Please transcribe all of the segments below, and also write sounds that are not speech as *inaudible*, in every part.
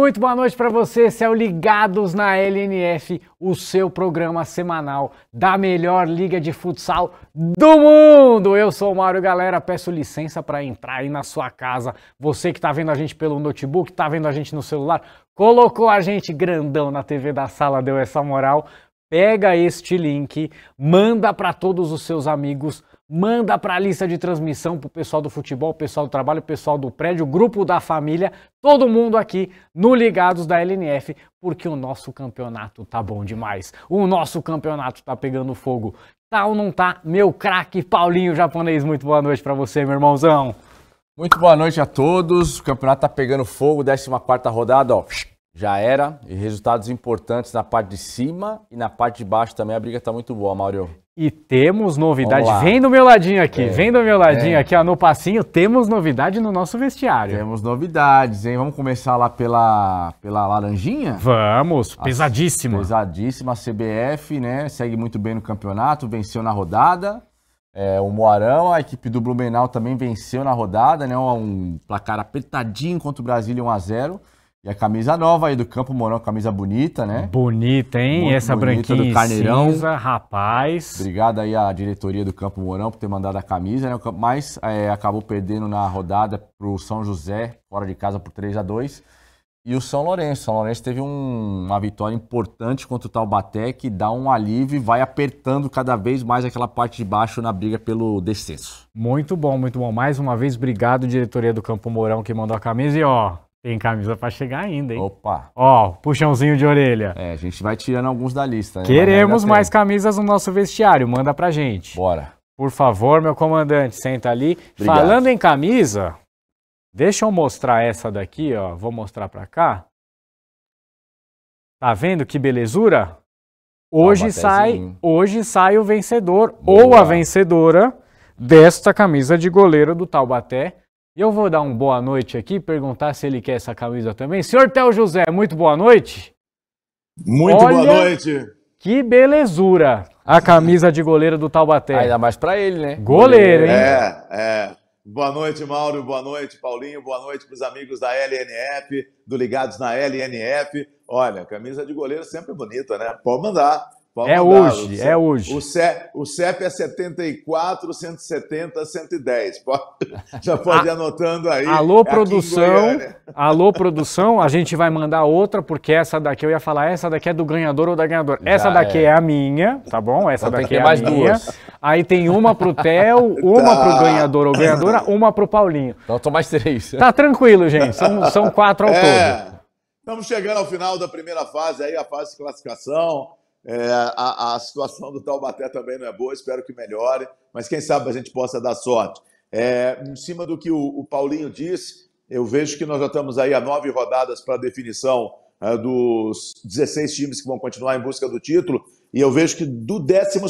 Muito boa noite para você, esse Ligados na LNF, o seu programa semanal da melhor liga de futsal do mundo. Eu sou o Mário Galera, peço licença para entrar aí na sua casa. Você que está vendo a gente pelo notebook, está vendo a gente no celular, colocou a gente grandão na TV da sala, deu essa moral. Pega este link, manda para todos os seus amigos, manda para a lista de transmissão para o pessoal do futebol, o pessoal do trabalho, o pessoal do prédio, o grupo da família, todo mundo aqui no Ligados da LNF, porque o nosso campeonato tá bom demais. O nosso campeonato tá pegando fogo. Tá ou não tá? Meu craque Paulinho japonês, muito boa noite para você, meu irmãozão. Muito boa noite a todos. O campeonato tá pegando fogo, 14 quarta rodada, ó já era. E resultados importantes na parte de cima e na parte de baixo também. A briga está muito boa, Mauro. E temos novidade. Vem do meu ladinho aqui, é, vem do meu ladinho é. aqui, ó, no passinho. Temos novidade no nosso vestiário. Temos novidades, hein? Vamos começar lá pela, pela Laranjinha? Vamos, a, pesadíssima. Pesadíssima. A CBF, né? Segue muito bem no campeonato, venceu na rodada. É, o Moarão, a equipe do Blumenau também venceu na rodada, né? Um, um placar apertadinho contra o Brasil 1x0. E a camisa nova aí do Campo Mourão, camisa bonita, né? Bonita, hein? Muito Essa bonita, branquinha do Carneirão. cinza, rapaz. Obrigado aí à diretoria do Campo Mourão por ter mandado a camisa, né? Mas é, acabou perdendo na rodada pro São José, fora de casa, por 3 a 2 E o São Lourenço. O São Lourenço teve um, uma vitória importante contra o Taubaté, que dá um alívio e vai apertando cada vez mais aquela parte de baixo na briga pelo descenso. Muito bom, muito bom. Mais uma vez, obrigado, diretoria do Campo Mourão, que mandou a camisa. E ó, tem camisa para chegar ainda, hein? Opa! Ó, puxãozinho de orelha. É, a gente vai tirando alguns da lista. Né? Queremos mais tem. camisas no nosso vestiário, manda pra gente. Bora. Por favor, meu comandante, senta ali. Obrigado. Falando em camisa, deixa eu mostrar essa daqui, ó. Vou mostrar pra cá. Tá vendo que belezura? Hoje ah, sai, hoje sai o vencedor Boa. ou a vencedora desta camisa de goleiro do Taubaté e eu vou dar um boa noite aqui, perguntar se ele quer essa camisa também. Senhor Tel José, muito boa noite. Muito Olha boa noite. Que belezura a camisa de goleiro do Taubaté. Ainda mais para ele, né? Goleiro, hein? É, é. Boa noite, Mauro. Boa noite, Paulinho. Boa noite para os amigos da LNF, do Ligados na LNF. Olha, camisa de goleiro sempre bonita, né? Pode mandar. Vamos é hoje, é hoje. O CEP, o CEP é 74, 170, 110. já pode ir anotando aí. Alô, é produção. *laughs* Alô, produção. A gente vai mandar outra, porque essa daqui eu ia falar, essa daqui é do ganhador ou da ganhadora. Já essa daqui é. é. a minha, tá bom? Essa então daqui é mais minha. Duas. Aí tem uma pro Theo, *laughs* tá. uma tá. pro ganhador ou ganhadora, *laughs* uma pro Paulinho. Então são mais três. Tá tranquilo, gente. São, são quatro ao é. todo. Estamos chegando ao final da primeira fase aí, a fase de classificação. É, a, a, situação do Taubaté também não é boa, espero que melhore, mas quem sabe a gente possa dar sorte. É, em cima do que o, o, Paulinho disse, eu vejo que nós já estamos aí a nove rodadas para a definição é, dos 16 times que vão continuar em busca do título, e eu vejo que do 12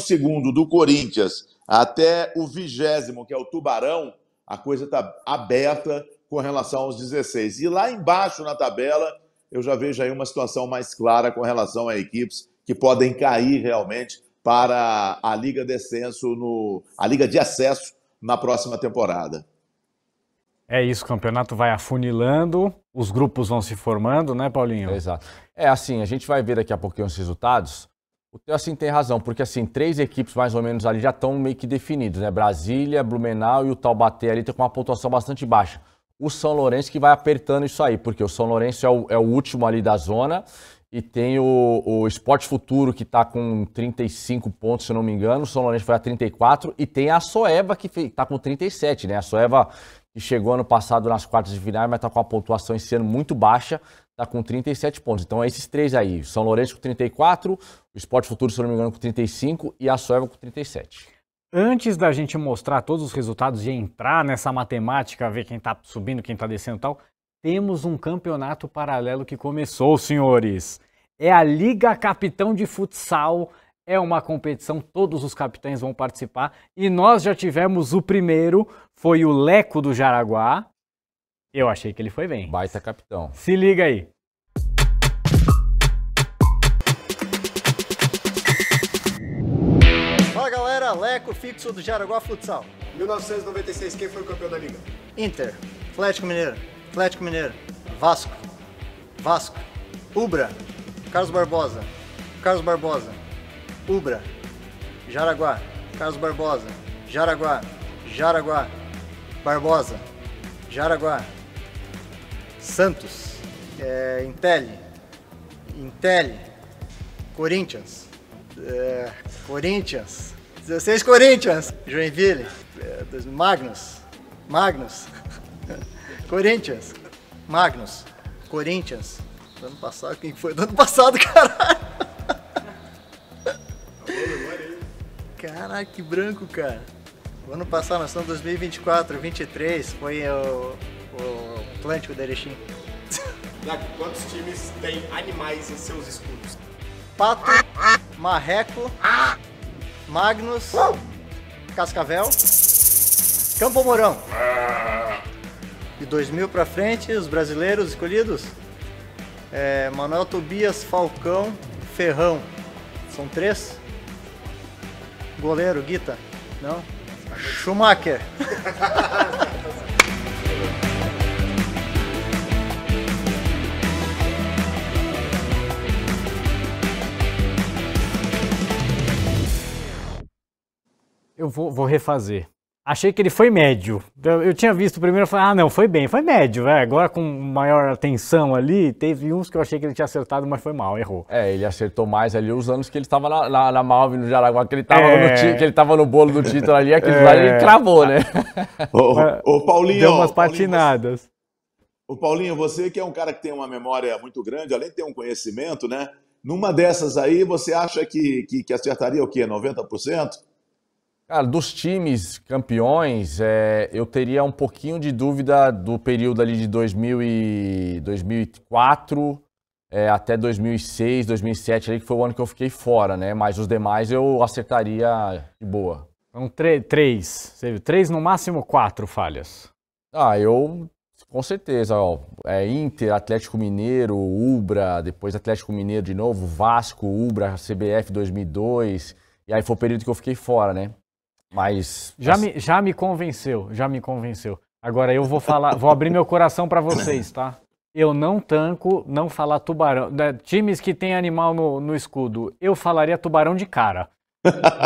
do Corinthians até o vigésimo, que é o Tubarão, a coisa está aberta com relação aos 16. E lá embaixo na tabela, eu já vejo aí uma situação mais clara com relação a equipes que podem cair realmente para a Liga Descenso, no, a Liga de Acesso na próxima temporada. É isso, o campeonato vai afunilando, os grupos vão se formando, né, Paulinho? É, exato. É assim, a gente vai ver daqui a pouquinho os resultados. O Theo assim tem razão, porque assim, três equipes mais ou menos ali já estão meio que definidos, né? Brasília, Blumenau e o Taubaté ali estão com uma pontuação bastante baixa. O São Lourenço que vai apertando isso aí, porque o São Lourenço é o, é o último ali da zona e tem o, o Esporte Futuro, que está com 35 pontos, se não me engano. O São Lourenço foi a 34. E tem a Soeva, que está com 37, né? A Soeva que chegou ano passado nas quartas de final, mas está com a pontuação esse ano muito baixa, está com 37 pontos. Então é esses três aí. O São Lourenço com 34, o Esporte Futuro, se não me engano, com 35 e a Soeva com 37. Antes da gente mostrar todos os resultados e entrar nessa matemática, ver quem está subindo, quem está descendo e tal, temos um campeonato paralelo que começou, senhores. É a Liga Capitão de Futsal. É uma competição, todos os capitães vão participar. E nós já tivemos o primeiro, foi o Leco do Jaraguá. Eu achei que ele foi bem. Baita capitão. Se liga aí. Fala galera, Leco fixo do Jaraguá Futsal. 1996, quem foi o campeão da liga? Inter, Atlético Mineiro. Atlético Mineiro, Vasco, Vasco, Ubra, Carlos Barbosa, Carlos Barbosa, Ubra, Jaraguá, Carlos Barbosa, Jaraguá, Jaraguá, Barbosa, Jaraguá, Santos, é, eh, Intelli, Intelli, Corinthians, é, Corinthians, 16 Corinthians, Joinville, é, Magnus, Magnus. *laughs* Corinthians. Magnus. Corinthians. Do ano passado, quem foi? Do ano passado, *laughs* caralho. Caralho, que branco, cara. O ano passado, nós estamos em 2024, 23, foi o, o Atlântico de Erechim. Quantos times têm animais em seus escudos? Pato, Marreco, Magnus, Cascavel, Campo Mourão de 2000 para frente, os brasileiros escolhidos? É, Manuel Tobias, Falcão, Ferrão. São três? Goleiro, Guita? Não? Schumacher. Eu vou, vou refazer achei que ele foi médio. Eu, eu tinha visto o primeiro e falei, ah, não, foi bem, foi médio, véio. Agora com maior atenção ali, teve uns que eu achei que ele tinha acertado, mas foi mal, errou. É, ele acertou mais ali os anos que ele estava na, na, na Malve, no Jaraguá, que ele estava é... no, no bolo do título ali, aquele é... lá ele cravou, né? ô, ô, é, Paulinho. Deu umas patinadas. Ô, Paulinho, você que é um cara que tem uma memória muito grande, além de ter um conhecimento, né? Numa dessas aí, você acha que, que, que acertaria o quê? 90%? Cara, dos times campeões, é, eu teria um pouquinho de dúvida do período ali de 2000 e 2004 é, até 2006, 2007, ali, que foi o ano que eu fiquei fora, né? Mas os demais eu acertaria de boa. Então, três. três, no máximo quatro falhas. Ah, eu com certeza, ó, é Inter, Atlético Mineiro, Ubra, depois Atlético Mineiro de novo, Vasco, Ubra, CBF 2002, e aí foi o período que eu fiquei fora, né? Mas. Já, me, já me convenceu, já me convenceu. Agora eu vou falar, vou abrir meu coração para vocês, tá? Eu não tanco não falar tubarão. Né, times que tem animal no, no escudo, eu falaria tubarão de cara.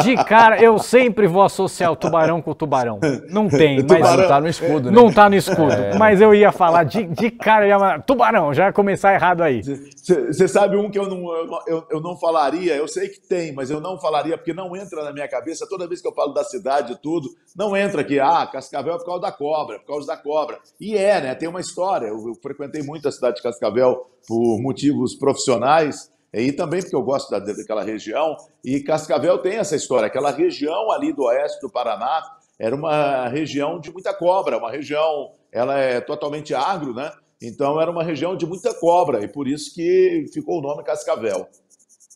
De cara, eu sempre vou associar o tubarão com o tubarão. Não tem, mas. Tubarão. Não tá no escudo, né? Não tá no escudo. É. Mas eu ia falar de, de cara, ia... tubarão, já ia começar errado aí. Você sabe um que eu não, eu, eu não falaria, eu sei que tem, mas eu não falaria, porque não entra na minha cabeça. Toda vez que eu falo da cidade e tudo, não entra aqui, ah, Cascavel é por causa da cobra, é por causa da cobra. E é, né? Tem uma história. eu, eu frequentei muito a cidade de Cascavel por motivos profissionais. E também porque eu gosto da, daquela região, e Cascavel tem essa história. Aquela região ali do oeste do Paraná era uma região de muita cobra, uma região, ela é totalmente agro, né? Então era uma região de muita cobra, e por isso que ficou o nome Cascavel.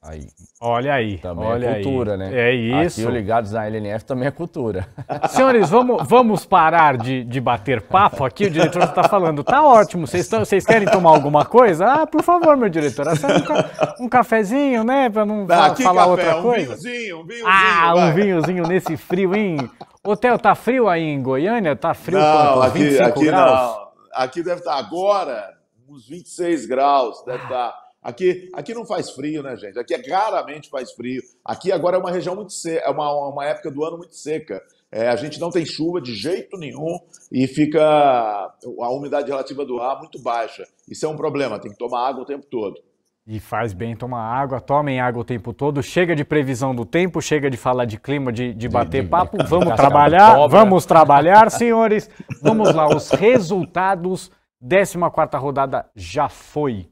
Aí. Olha aí. Também é olha é cultura, aí. né? É isso. Aqui, ligados na LNF também é cultura. *laughs* Senhores, vamos, vamos parar de, de bater papo aqui. O diretor está falando, tá ótimo, vocês querem tomar alguma coisa? Ah, por favor, meu diretor, é um, ca um cafezinho, né? Para não ah, falar café? outra coisa. Um vinhozinho, um vinhozinho. Ah, vai. um vinhozinho nesse frio, hein? Hotel, tá frio aí em Goiânia? Tá frio não, quanto? Aqui, 25 aqui graus? Não. Aqui deve estar tá agora uns 26 graus, deve estar... Tá Aqui, aqui não faz frio, né, gente? Aqui é, raramente faz frio. Aqui agora é uma região muito seca, é uma, uma época do ano muito seca. É, a gente não tem chuva de jeito nenhum e fica a umidade relativa do ar muito baixa. Isso é um problema, tem que tomar água o tempo todo. E faz bem tomar água, tomem água o tempo todo. Chega de previsão do tempo, chega de falar de clima, de, de bater papo. Vamos trabalhar, vamos né? trabalhar, *laughs* senhores. Vamos lá, os resultados. 14 quarta rodada já foi.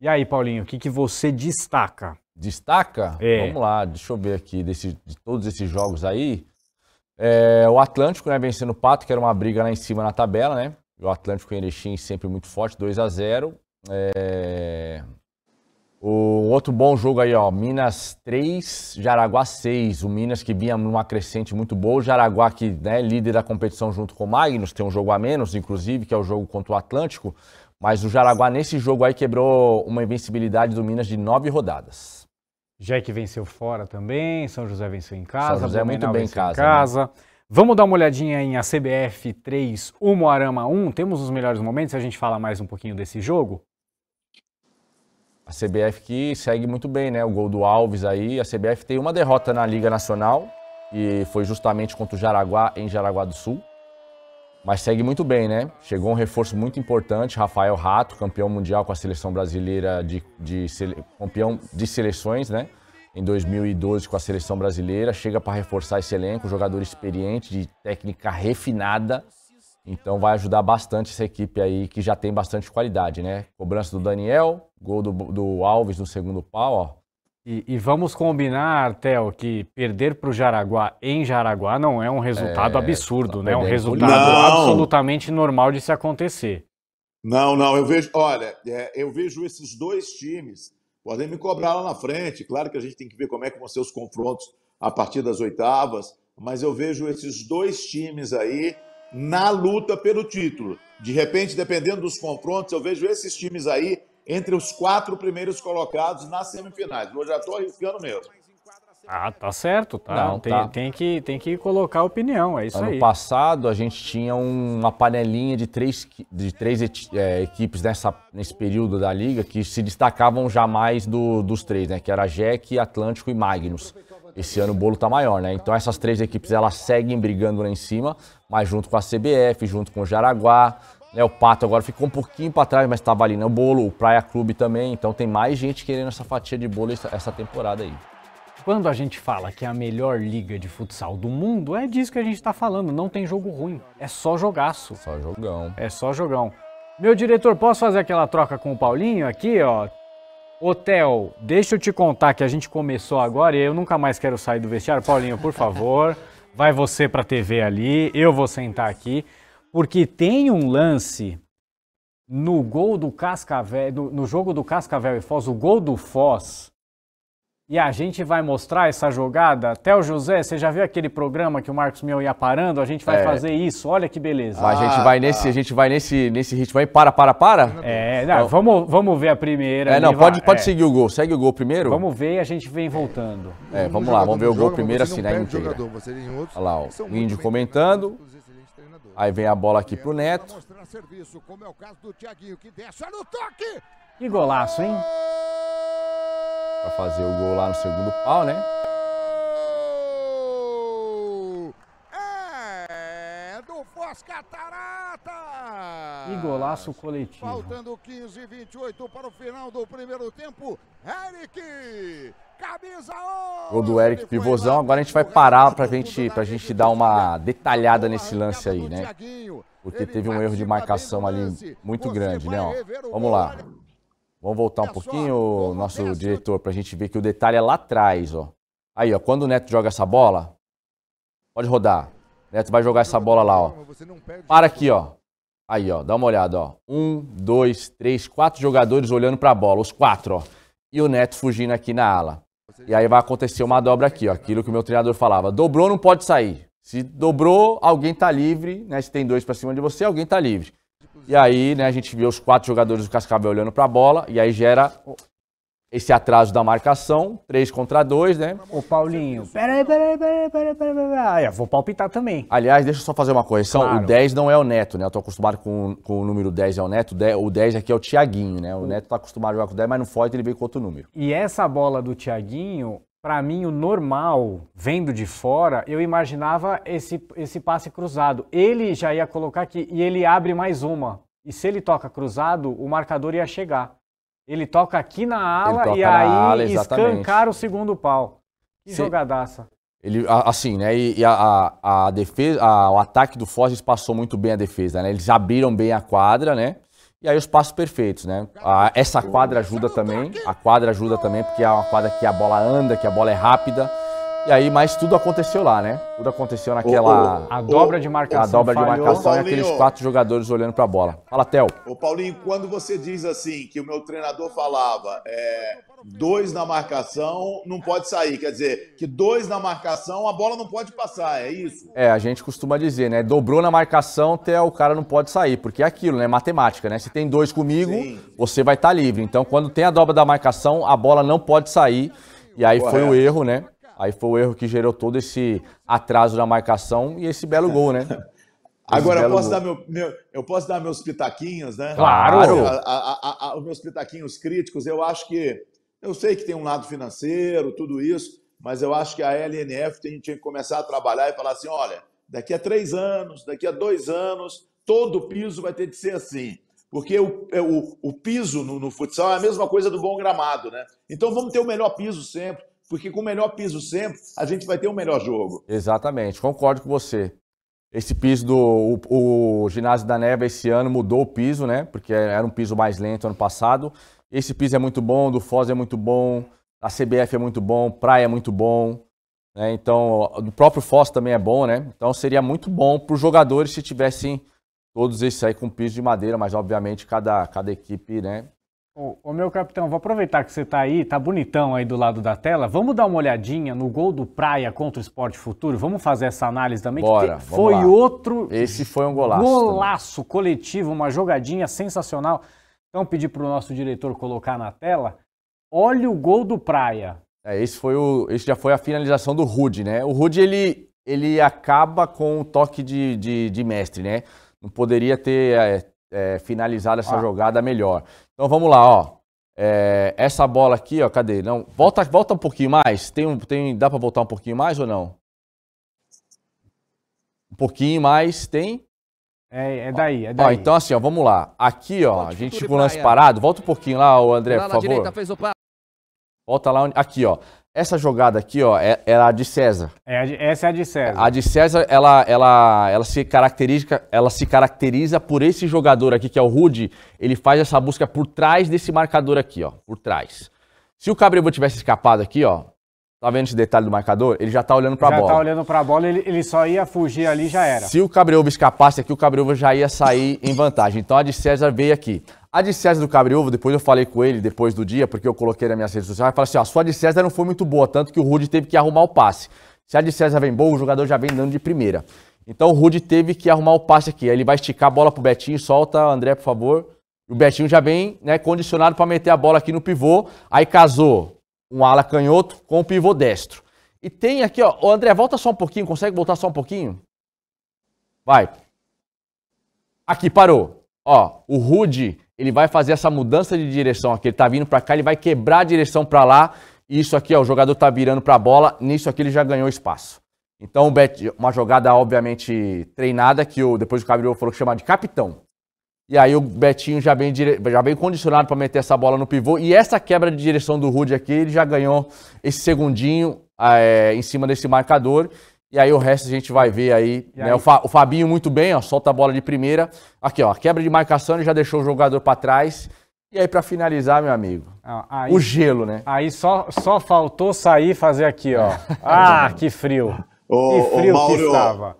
E aí, Paulinho, o que, que você destaca? Destaca? É. Vamos lá, deixa eu ver aqui, desse, de todos esses jogos aí. É, o Atlântico, né, vencendo o Pato, que era uma briga lá em cima na tabela, né? O Atlântico o Erechim sempre muito forte, 2 a 0 é... O outro bom jogo aí, ó, Minas 3, Jaraguá 6. O Minas que vinha numa crescente muito boa. O Jaraguá que é né, líder da competição junto com o Magnus, tem um jogo a menos, inclusive, que é o jogo contra o Atlântico. Mas o Jaraguá, nesse jogo aí, quebrou uma invencibilidade do Minas de nove rodadas. Jack é venceu fora também, São José venceu em casa. São José é Blumenau muito bem em casa. Em casa. Né? Vamos dar uma olhadinha em a CBF 3, Umuarama 1. Temos os melhores momentos, a gente fala mais um pouquinho desse jogo. A CBF que segue muito bem, né? O gol do Alves aí. A CBF tem uma derrota na Liga Nacional e foi justamente contra o Jaraguá em Jaraguá do Sul mas segue muito bem, né? Chegou um reforço muito importante, Rafael Rato, campeão mundial com a seleção brasileira de, de sele... campeão de seleções, né? Em 2012 com a seleção brasileira, chega para reforçar esse elenco, jogador experiente, de técnica refinada. Então vai ajudar bastante essa equipe aí que já tem bastante qualidade, né? Cobrança do Daniel, gol do, do Alves no segundo pau, ó. E, e, vamos combinar, Theo, que perder para o Jaraguá em Jaraguá não é um resultado é, absurdo, tá né? É um resultado não. absolutamente normal de se acontecer. Não, não, eu vejo, olha, é, eu vejo esses dois times, podem me cobrar lá na frente, claro que a gente tem que ver como é que vão ser os confrontos a partir das oitavas, mas eu vejo esses dois times aí na luta pelo título. De repente, dependendo dos confrontos, eu vejo esses times aí entre os quatro primeiros colocados nas semifinais. Eu já estou arriscando mesmo. Ah, tá certo, tá. Não, tem, tá. tem, que, tem que colocar opinião, é isso ano aí. Ano passado, a gente tinha uma panelinha de três, de três é, equipes nessa, nesse período da liga que se destacavam jamais do, dos três, né? Que era Jack, Atlântico e Magnus. Esse ano o bolo tá maior, né? Então essas três equipes, elas seguem brigando lá em cima, mas junto com a CBF, junto com o Jaraguá, né, o Pato agora ficou um pouquinho para trás, mas estava ali no bolo, o Praia Clube também. Então tem mais gente querendo essa fatia de bolo essa, temporada aí. Quando a gente fala que é a melhor liga de futsal do mundo, é disso que a gente está falando. Não tem jogo ruim. É só jogaço. Só jogão. É só jogão. Meu diretor, posso fazer aquela troca com o Paulinho aqui, ó? Hotel, deixa eu te contar que a gente começou agora e eu nunca mais quero sair do vestiário. Paulinho, por favor, *laughs* vai você para a TV ali, eu vou sentar aqui. Porque tem um lance no gol do Cascavel, no, no, jogo do Cascavel e Foz, o gol do Foz. E a gente vai mostrar essa jogada. Até o José, você já viu aquele programa que o Marcos Mion ia parando? A gente vai é. fazer isso. Olha que beleza. Ah, a gente ah, vai tá. nesse, a gente vai nesse, nesse ritmo aí. Para, para, para. É, não, então, vamos, vamos ver a primeira. É, não, pode, pode é. seguir o gol. Segue o gol primeiro. Vamos ver e a gente vem voltando. É, vamos lá, vamos ver o gol primeiro assim, né? Inteira. Olha lá, o índio comentando. Aí vem a bola aqui pro Neto. Tá serviço, é Thiaguinho, que, que golaço, hein? Pra fazer o gol lá no segundo pau, né? das cataratas. E golaço coletivo. Faltando 15 e 28 para o final do primeiro tempo. Eric, camisa 11. Gol do Eric Pivôzão. Agora a gente vai parar para gente, a gente dar uma detalhada nesse lance aí, né? Porque teve um erro de marcação ali muito grande, né? vamos lá. Vamos voltar um pouquinho, nosso diretor, para a gente ver que o detalhe é lá atrás, ó. Aí, ó, quando o Neto joga essa bola, pode rodar. Né? Tu vai jogar essa bola lá, ó. Para aqui, ó. Aí, ó. Dá uma olhada, ó. Um, dois, três, quatro jogadores olhando pra bola. Os quatro, ó. E o Neto fugindo aqui na ala. E aí vai acontecer uma dobra aqui, ó. Aquilo que o meu treinador falava. Dobrou, não pode sair. Se dobrou, alguém tá livre, né? Se tem dois pra cima de você, alguém tá livre. E aí, né, a gente vê os quatro jogadores do Cascavel olhando pra bola. E aí gera esse atraso da marcação, 3 contra 2, né? Ô, Paulinho, peraí, peraí, peraí, peraí, peraí, peraí. Ah, vou palpitar também. Aliás, deixa eu só fazer uma correção. Claro. O 10 não é o Neto, né? Eu tô acostumado com, com o número 10 é o Neto. O 10 aqui é o Tiaguinho, né? O Neto tá acostumado a jogar com o 10, mas não foge, ele veio com outro número. E essa bola do Tiaguinho, para mim, o normal, vendo de fora, eu imaginava esse, esse passe cruzado. Ele já ia colocar aqui e ele abre mais uma. E se ele toca cruzado, o marcador ia chegar. Ele toca aqui na ala e aí ala, escancar o segundo pau. Que Cê... jogadaça. Ele, assim, né? E, a, a, a defesa, a, o ataque do Foz passou muito bem a defesa, né? Eles abriram bem a quadra, né? E aí os passos perfeitos, né? A, essa quadra ajuda também. A quadra ajuda também, porque é uma quadra que a bola anda, que a bola é rápida. E aí, mas tudo aconteceu lá, né? Tudo aconteceu naquela. a dobra de marcação. A dobra de marcação e aqueles quatro jogadores olhando para a bola. Fala, Théo. Ô, Paulinho, quando você diz assim, que o meu treinador falava, é, dois na marcação não pode sair, quer dizer, que dois na marcação a bola não pode passar, é isso? É, a gente costuma dizer, né? Dobrou na marcação, Theo, o cara não pode sair, porque é aquilo, né? Matemática, né? Se tem dois comigo, Sim. você vai estar tá livre. Então, quando tem a dobra da marcação, a bola não pode sair. E aí Correto. foi o erro, né? Aí foi o erro que gerou todo esse atraso na marcação e esse belo gol, né? *laughs* Agora eu posso, dar meu, meu, eu posso dar meus pitaquinhos, né? Claro! A, a, a, os meus pitaquinhos críticos, eu acho que. Eu sei que tem um lado financeiro, tudo isso, mas eu acho que a LNF tem, tinha que começar a trabalhar e falar assim: olha, daqui a três anos, daqui a dois anos, todo o piso vai ter de ser assim. Porque o, é, o, o piso no, no futsal é a mesma coisa do bom gramado, né? Então vamos ter o melhor piso sempre, porque com o melhor piso sempre, a gente vai ter o um melhor jogo. Exatamente, concordo com você. Esse piso do o, o, ginásio da Neva esse ano mudou o piso, né? Porque era um piso mais lento ano passado. Esse piso é muito bom, do Foz é muito bom, a CBF é muito bom, Praia é muito bom. Né? Então, do próprio Foz também é bom, né? Então seria muito bom para os jogadores se tivessem todos esses aí com piso de madeira, mas obviamente cada, cada equipe, né? Ô, meu capitão, vou aproveitar que você está aí, tá bonitão aí do lado da tela. Vamos dar uma olhadinha no gol do Praia contra o Esporte Futuro. Vamos fazer essa análise também. Bora, que foi lá. outro. Esse foi um golaço. Golaço também. coletivo, uma jogadinha sensacional. Então pedir para o nosso diretor colocar na tela. Olha o gol do Praia. É, esse foi o, esse já foi a finalização do Rude, né? O Rude ele ele acaba com o toque de, de, de mestre, né? Não poderia ter é, é, finalizar essa ah. jogada melhor. Então vamos lá, ó. É, essa bola aqui, ó, cadê? Não, volta, volta um pouquinho mais. Tem, um, tem, dá para voltar um pouquinho mais ou não? Um pouquinho mais, tem? É, é daí, é daí. Ó, então assim, ó, vamos lá. Aqui, ó, Pode a gente com o lance parado. Volta um pouquinho lá, o André, lá, por favor. Direita, volta lá, aqui, ó. Essa jogada aqui, ó, é, é a de César. É, essa é a de César. A de César, ela, ela, ela, se caracteriza, ela se caracteriza por esse jogador aqui, que é o Rudy. Ele faz essa busca por trás desse marcador aqui, ó. Por trás. Se o Cabrebo tivesse escapado aqui, ó, Tá vendo esse detalhe do marcador? Ele já tá olhando pra já tá bola. Já tá olhando pra bola, ele, ele só ia fugir ali já era. Se o Cabreúva escapasse aqui, o Cabreúva já ia sair em vantagem. Então a de César veio aqui. A DCS do Cabriovo. depois eu falei com ele depois do dia, porque eu coloquei na minhas redes sociais, falei assim, ó, a sua DCS não foi muito boa, tanto que o Rude teve que arrumar o passe. Se a DCS vem boa, o jogador já vem dando de primeira. Então o Rude teve que arrumar o passe aqui. Aí ele vai esticar a bola pro Betinho, solta, André, por favor. O Betinho já vem né, condicionado para meter a bola aqui no pivô. Aí casou um ala canhoto com o pivô destro. E tem aqui, ó, o André, volta só um pouquinho, consegue voltar só um pouquinho? Vai. Aqui, parou. Ó, o Rude ele vai fazer essa mudança de direção aqui. Ele tá vindo para cá, ele vai quebrar a direção para lá. E isso aqui, ó, o jogador tá virando para a bola. Nisso aqui ele já ganhou espaço. Então, Bet, uma jogada obviamente treinada que o depois o Cabral falou que chama de capitão. E aí o Betinho já bem, dire... já bem condicionado para meter essa bola no pivô. E essa quebra de direção do Rude aqui, ele já ganhou esse segundinho é, em cima desse marcador. E aí o resto a gente vai ver aí. Né? aí? O, Fa, o, Fabinho muito bem, ó, solta a bola de primeira. Aqui, ó, quebra de marcação, ele já deixou o jogador para trás. E aí para finalizar, meu amigo, ah, aí, o gelo, né? Aí só, só faltou sair e fazer aqui, ó. *laughs* Ah, que frio. o que frio o Mauro, que estava.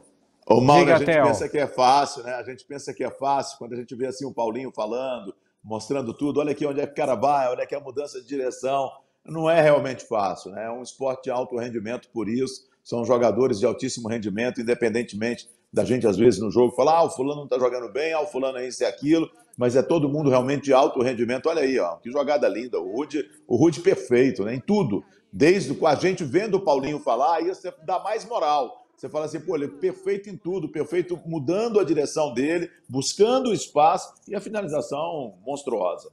O Mauro, Diga a gente pensa ó. que é fácil, né? A gente pensa que é fácil quando a gente vê assim o Paulinho falando, mostrando tudo. Olha aqui onde é que o cara vai, olha aqui a mudança de direção. Não é realmente fácil, né? É um esporte de alto rendimento por isso são jogadores de altíssimo rendimento, independentemente da gente, às vezes, no jogo, falar: ah, o fulano não está jogando bem, ah, o fulano é isso e aquilo, mas é todo mundo realmente de alto rendimento. Olha aí, ó, que jogada linda. O Rude, o Rude perfeito, né? Em tudo. Desde com a gente vendo o Paulinho falar, aí você dá mais moral. Você fala assim, pô, ele é perfeito em tudo, perfeito mudando a direção dele, buscando o espaço e a finalização monstruosa.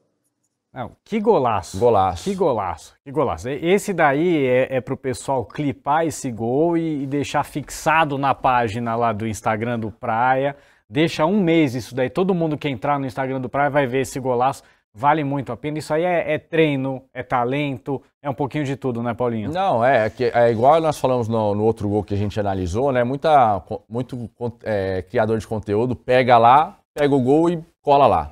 Não, que golaço. Golaço. Que golaço. Que golaço. Esse daí é, é pro pessoal clipar esse gol e, e, deixar fixado na página lá do Instagram do Praia. Deixa um mês isso daí. Todo mundo que entrar no Instagram do Praia vai ver esse golaço. Vale muito a pena. Isso aí é, é treino, é talento, é um pouquinho de tudo, né, Paulinho? Não, é, é, é igual nós falamos no, no outro gol que a gente analisou, né? Muita, muito é, criador de conteúdo pega lá, pega o gol e cola lá.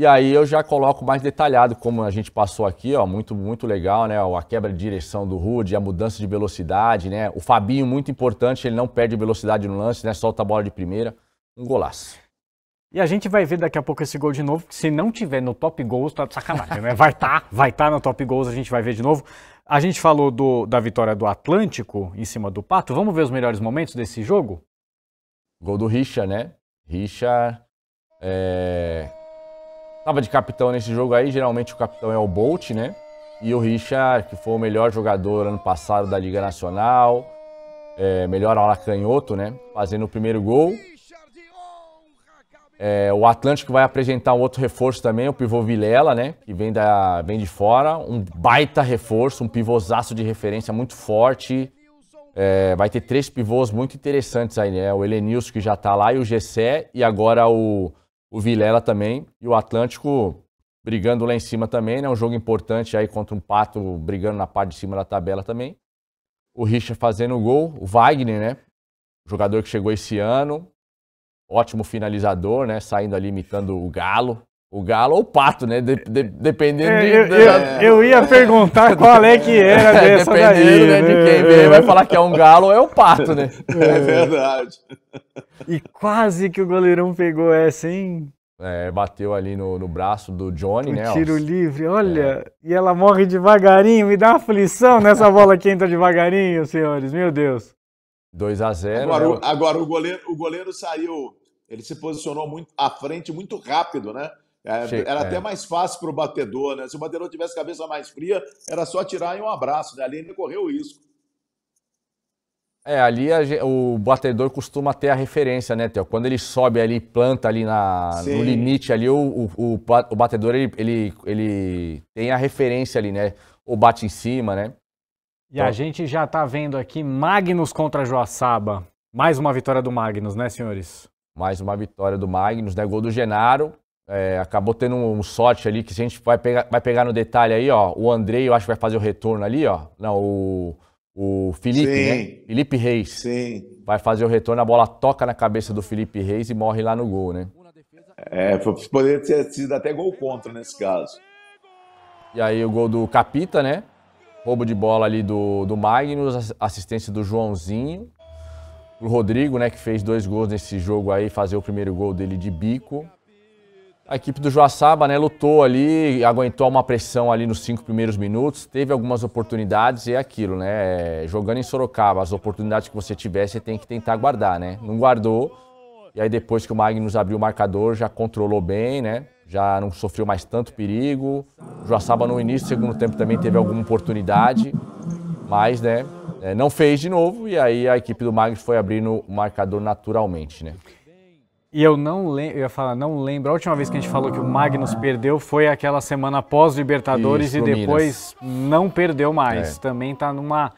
E aí eu já coloco mais detalhado, como a gente passou aqui, ó, muito, muito legal, né? A quebra de direção do Rude, a mudança de velocidade, né? O Fabinho, muito importante, ele não perde velocidade no lance, né? Solta a bola de primeira. Um golaço. E a gente vai ver daqui a pouco esse gol de novo, se não tiver no top goals, tá de sacanagem, né? Vai estar, tá, vai estar tá no top goals, a gente vai ver de novo. A gente falou do, da vitória do Atlântico em cima do Pato. Vamos ver os melhores momentos desse jogo? Gol do Richa, né? Richa é, Tava de capitão nesse jogo aí, geralmente o capitão é o Bolt, né? E o Richard, que foi o melhor jogador ano passado da Liga Nacional, é, melhor ala canhoto, né? Fazendo o primeiro gol. É, o Atlântico vai apresentar um outro reforço também, o pivô Vilela, né? Que vem, da, vem de fora. Um baita reforço, um pivôzaço de referência muito forte. É, vai ter três pivôs muito interessantes aí, né? O Elenilson, que já tá lá, e o Gessé, e agora o o Vilela também e o Atlântico brigando lá em cima também, né? Um jogo importante aí contra um Pato brigando na parte de cima da tabela também. O Richard fazendo o gol, o Wagner, né? Jogador que chegou esse ano, ótimo finalizador, né? Saindo ali imitando o Galo, o galo ou o pato, né? De, de, dependendo é, de, eu, da... eu, eu, ia perguntar *laughs* qual é que era dessa é, dependendo, né, daí. Né, de quem vê, vai falar que é um galo ou é o um pato, né? É, é verdade. E quase que o goleirão pegou essa, hein? É, bateu ali no, no braço do Johnny, o né? Tiro ó. livre, olha. É. E ela morre devagarinho. Me dá aflição nessa bola que entra devagarinho, senhores. Meu Deus. 2 a 0 Agora, né? agora o, goleiro, o goleiro saiu. Ele se posicionou muito à frente, muito rápido, né? É, era até é. mais fácil para o batedor, né? Se o batedor tivesse cabeça mais fria, era só tirar em um abraço, né? Ali ainda correu o risco. É, ali a, o batedor costuma ter a referência, né, Theo? Quando ele sobe ali, planta ali na, no limite ali, o, o, o batedor ele, ele, ele tem a referência ali, né? Ou bate em cima, né? E então... a gente já tá vendo aqui Magnus contra Joaçaba. Mais uma vitória do Magnus, né, senhores? Mais uma vitória do Magnus, né? Gol do Genaro. É, acabou tendo um sorte ali que a gente vai pegar, vai pegar no detalhe aí, ó. O Andrei, eu acho que vai fazer o retorno ali, ó. Não, o, o Felipe, né? Sim. né? Felipe Reis. Sim. Vai fazer o retorno, a bola toca na cabeça do Felipe Reis e morre lá no gol, né? É, poderia ter sido até gol contra nesse caso. E aí o gol do Capita, né? Roubo de bola ali do, do Magnus, assistência do Joãozinho. O Rodrigo, né, que fez dois gols nesse jogo aí, fazer o primeiro gol dele de bico. A equipe do Joaçaba né, lutou ali, aguentou uma pressão ali nos cinco primeiros minutos, teve algumas oportunidades e é aquilo, né? Jogando em Sorocaba, as oportunidades que você tiver, você tem que tentar guardar, né? Não guardou, e aí depois que o Magnus abriu o marcador, já controlou bem, né? Já não sofreu mais tanto perigo. O Joaçaba no início, do segundo tempo, também teve alguma oportunidade, mas, né, é, não fez de novo, e aí a equipe do Magnus foi abrindo o marcador naturalmente, né? E eu não lembro, eu ia falar, não lembro. A última vez que a gente falou que o Magnus perdeu foi aquela semana após Libertadores Isso, e depois não perdeu mais. É. Também tá numa,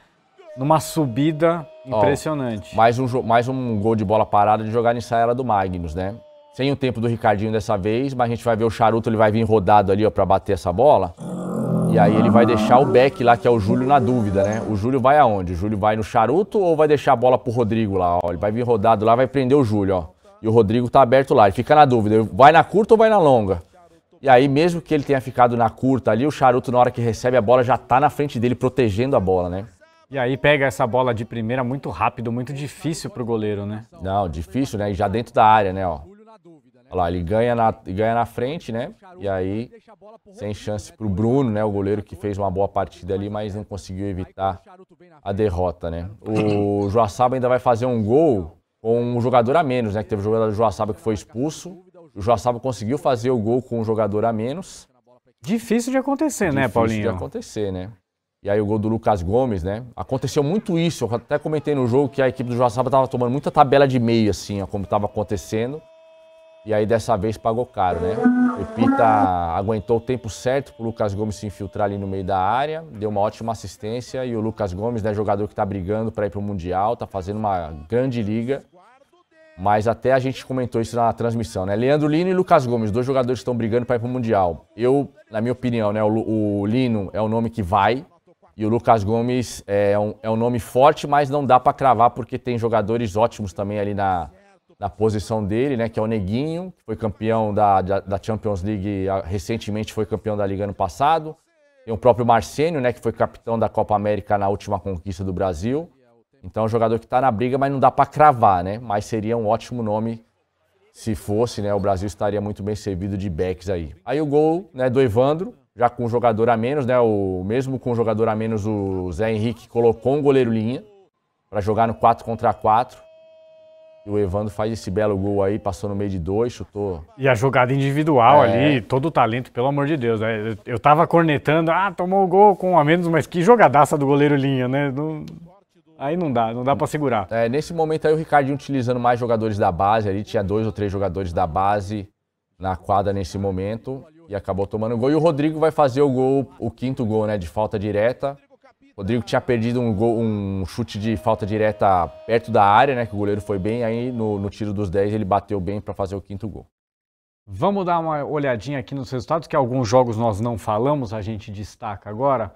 numa subida impressionante. Ó, mais, um, mais um gol de bola parada de jogar ensaio era do Magnus, né? Sem o tempo do Ricardinho dessa vez, mas a gente vai ver o charuto, ele vai vir rodado ali, ó, pra bater essa bola. E aí ele vai deixar o Beck lá, que é o Júlio, na dúvida, né? O Júlio vai aonde? O Júlio vai no charuto ou vai deixar a bola pro Rodrigo lá, ó? Ele vai vir rodado lá, vai prender o Júlio, ó. E o Rodrigo está aberto lá. Ele fica na dúvida, vai na curta ou vai na longa? E aí, mesmo que ele tenha ficado na curta ali, o charuto, na hora que recebe a bola, já está na frente dele, protegendo a bola, né? E aí pega essa bola de primeira muito rápido, muito difícil para o goleiro, né? Não, difícil, né? E já dentro da área, né? Ó. Olha lá, ele ganha na, ganha na frente, né? E aí, sem chance para o Bruno, né? O goleiro que fez uma boa partida ali, mas não conseguiu evitar a derrota, né? O Joaçaba ainda vai fazer um gol com um jogador a menos, né? Que teve o jogador do Joaçaba que foi expulso. O Joaçaba conseguiu fazer o gol com um jogador a menos. Difícil de acontecer, Difícil né, Paulinho? Difícil de acontecer, né? E aí o gol do Lucas Gomes, né? Aconteceu muito isso. Eu até comentei no jogo que a equipe do Joaçaba estava tomando muita tabela de meio, assim, ó, como estava acontecendo. E aí dessa vez pagou caro, né? O Pita aguentou o tempo certo para o Lucas Gomes se infiltrar ali no meio da área, deu uma ótima assistência e o Lucas Gomes, né, jogador que está brigando para ir pro Mundial, está fazendo uma grande liga. Mas até a gente comentou isso na transmissão, né? Leandro Lino e Lucas Gomes, dois jogadores que estão brigando para ir para o Mundial. Eu, na minha opinião, né, o, o, Lino é o nome que vai e o Lucas Gomes é um, é um nome forte, mas não dá para cravar porque tem jogadores ótimos também ali na, na posição dele, né? Que é o Neguinho, que foi campeão da, da, da Champions League recentemente, foi campeão da Liga ano passado. Tem o próprio Marcênio, né? Que foi capitão da Copa América na última conquista do Brasil. Então é um jogador que está na briga, mas não dá para cravar, né? Mas seria um ótimo nome se fosse, né? O Brasil estaria muito bem servido de backs aí. Aí o gol né, do Evandro, já com um jogador a menos, né? O, mesmo com um jogador a menos, o Zé Henrique colocou um goleiro linha para jogar no 4 contra 4. E o Evandro faz esse belo gol aí, passou no meio de dois, chutou. E a jogada individual é. ali, todo o talento, pelo amor de Deus. Né? Eu tava cornetando, ah, tomou o gol com a menos, mas que jogadaça do goleiro Linha, né? Não... Aí não dá, não dá para segurar. É, nesse momento aí o Ricardinho utilizando mais jogadores da base ali, tinha dois ou três jogadores da base na quadra nesse momento e acabou tomando o gol. E o Rodrigo vai fazer o gol, o quinto gol, né, de falta direta. O Rodrigo tinha perdido um, gol, um chute de falta direta perto da área, né, que o goleiro foi bem, aí no, no tiro dos 10 ele bateu bem para fazer o quinto gol. Vamos dar uma olhadinha aqui nos resultados, que alguns jogos nós não falamos, a gente destaca agora.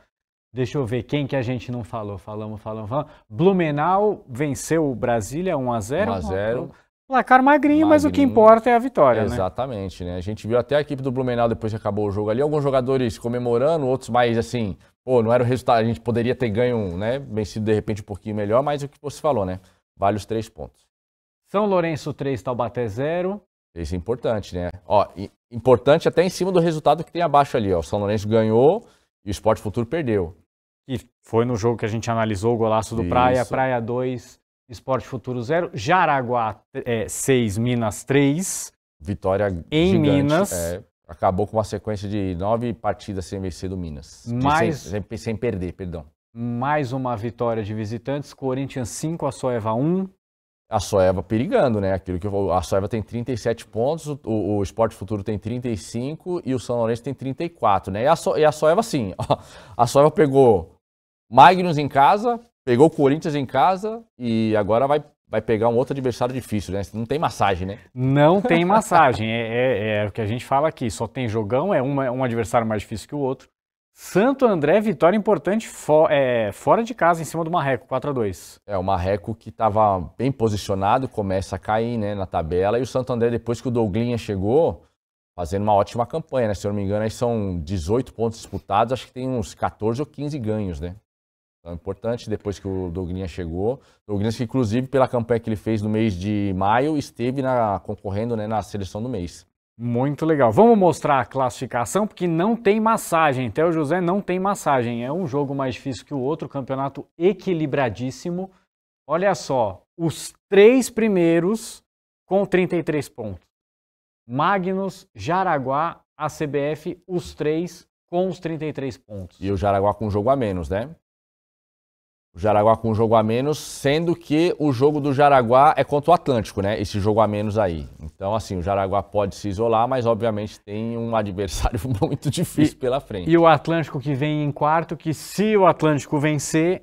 Deixa eu ver quem que a gente não falou. Falamos, falamos, falamos. Blumenau venceu o Brasília 1 a 0. 1 x 0. Placar magrinho, magrinho, mas o que importa é a vitória, né? Exatamente, né? A gente viu até a equipe do Blumenau depois que acabou o jogo ali, alguns jogadores comemorando, outros mais assim, pô, não era o resultado, a gente poderia ter ganho, né, vencido de repente um pouquinho melhor, mas é o que você falou, né? Vale os três pontos. São Lourenço 3, Taubaté 0. Isso é importante, né? Ó, importante até em cima do resultado que tem abaixo ali, ó. O São Lourenço ganhou e o Esporte Futuro perdeu que foi no jogo que a gente analisou o golaço do Isso. Praia, Praia 2, Esporte Futuro 0, Jaraguá 6, é, Minas 3. Vitória em gigante, Minas. É, acabou com uma sequência de nove partidas sem vencer do Minas. Mais, sem, sem, sem, perder, perdão. Mais uma vitória de visitantes, Corinthians 5, a Soeva 1. A Soeva perigando, né? Aquilo que eu, a Soeva tem 37 pontos, o, o Esporte Futuro tem 35 e o São Lourenço tem 34, né? E a, so, e a Soeva sim. A Soeva pegou Magnus em casa, pegou o Corinthians em casa e agora vai, vai pegar um outro adversário difícil, né? Não tem massagem, né? Não tem massagem. *laughs* é, é, é, o que a gente fala aqui. Só tem jogão, é uma, é um adversário mais difícil que o outro. Santo André, vitória importante é, fora de casa, em cima do Marreco, 4 a 2 É, o Marreco que estava bem posicionado, começa a cair né, na tabela. E o Santo André, depois que o Douglinha chegou, fazendo uma ótima campanha, né? Se eu não me engano, aí são 18 pontos disputados, acho que tem uns 14 ou 15 ganhos, né? Então, importante, depois que o Douglinha chegou. Douglinhas que, inclusive, pela campanha que ele fez no mês de maio, esteve na, concorrendo né, na seleção do mês. Muito legal. Vamos mostrar a classificação, porque não tem massagem. Até o José não tem massagem. É um jogo mais difícil que o outro, campeonato equilibradíssimo. Olha só, os três primeiros com 33 pontos. Magnus, Jaraguá, a CBF, os três com os 33 pontos. E o Jaraguá com um jogo a menos, né? O Jaraguá com um jogo a menos, sendo que o jogo do Jaraguá é contra o Atlântico, né? Esse jogo a menos aí. Então, assim, o Jaraguá pode se isolar, mas obviamente tem um *laughs* adversário *laughs* muito difícil e, pela frente. E o Atlântico que vem em quarto, que se o Atlântico vencer,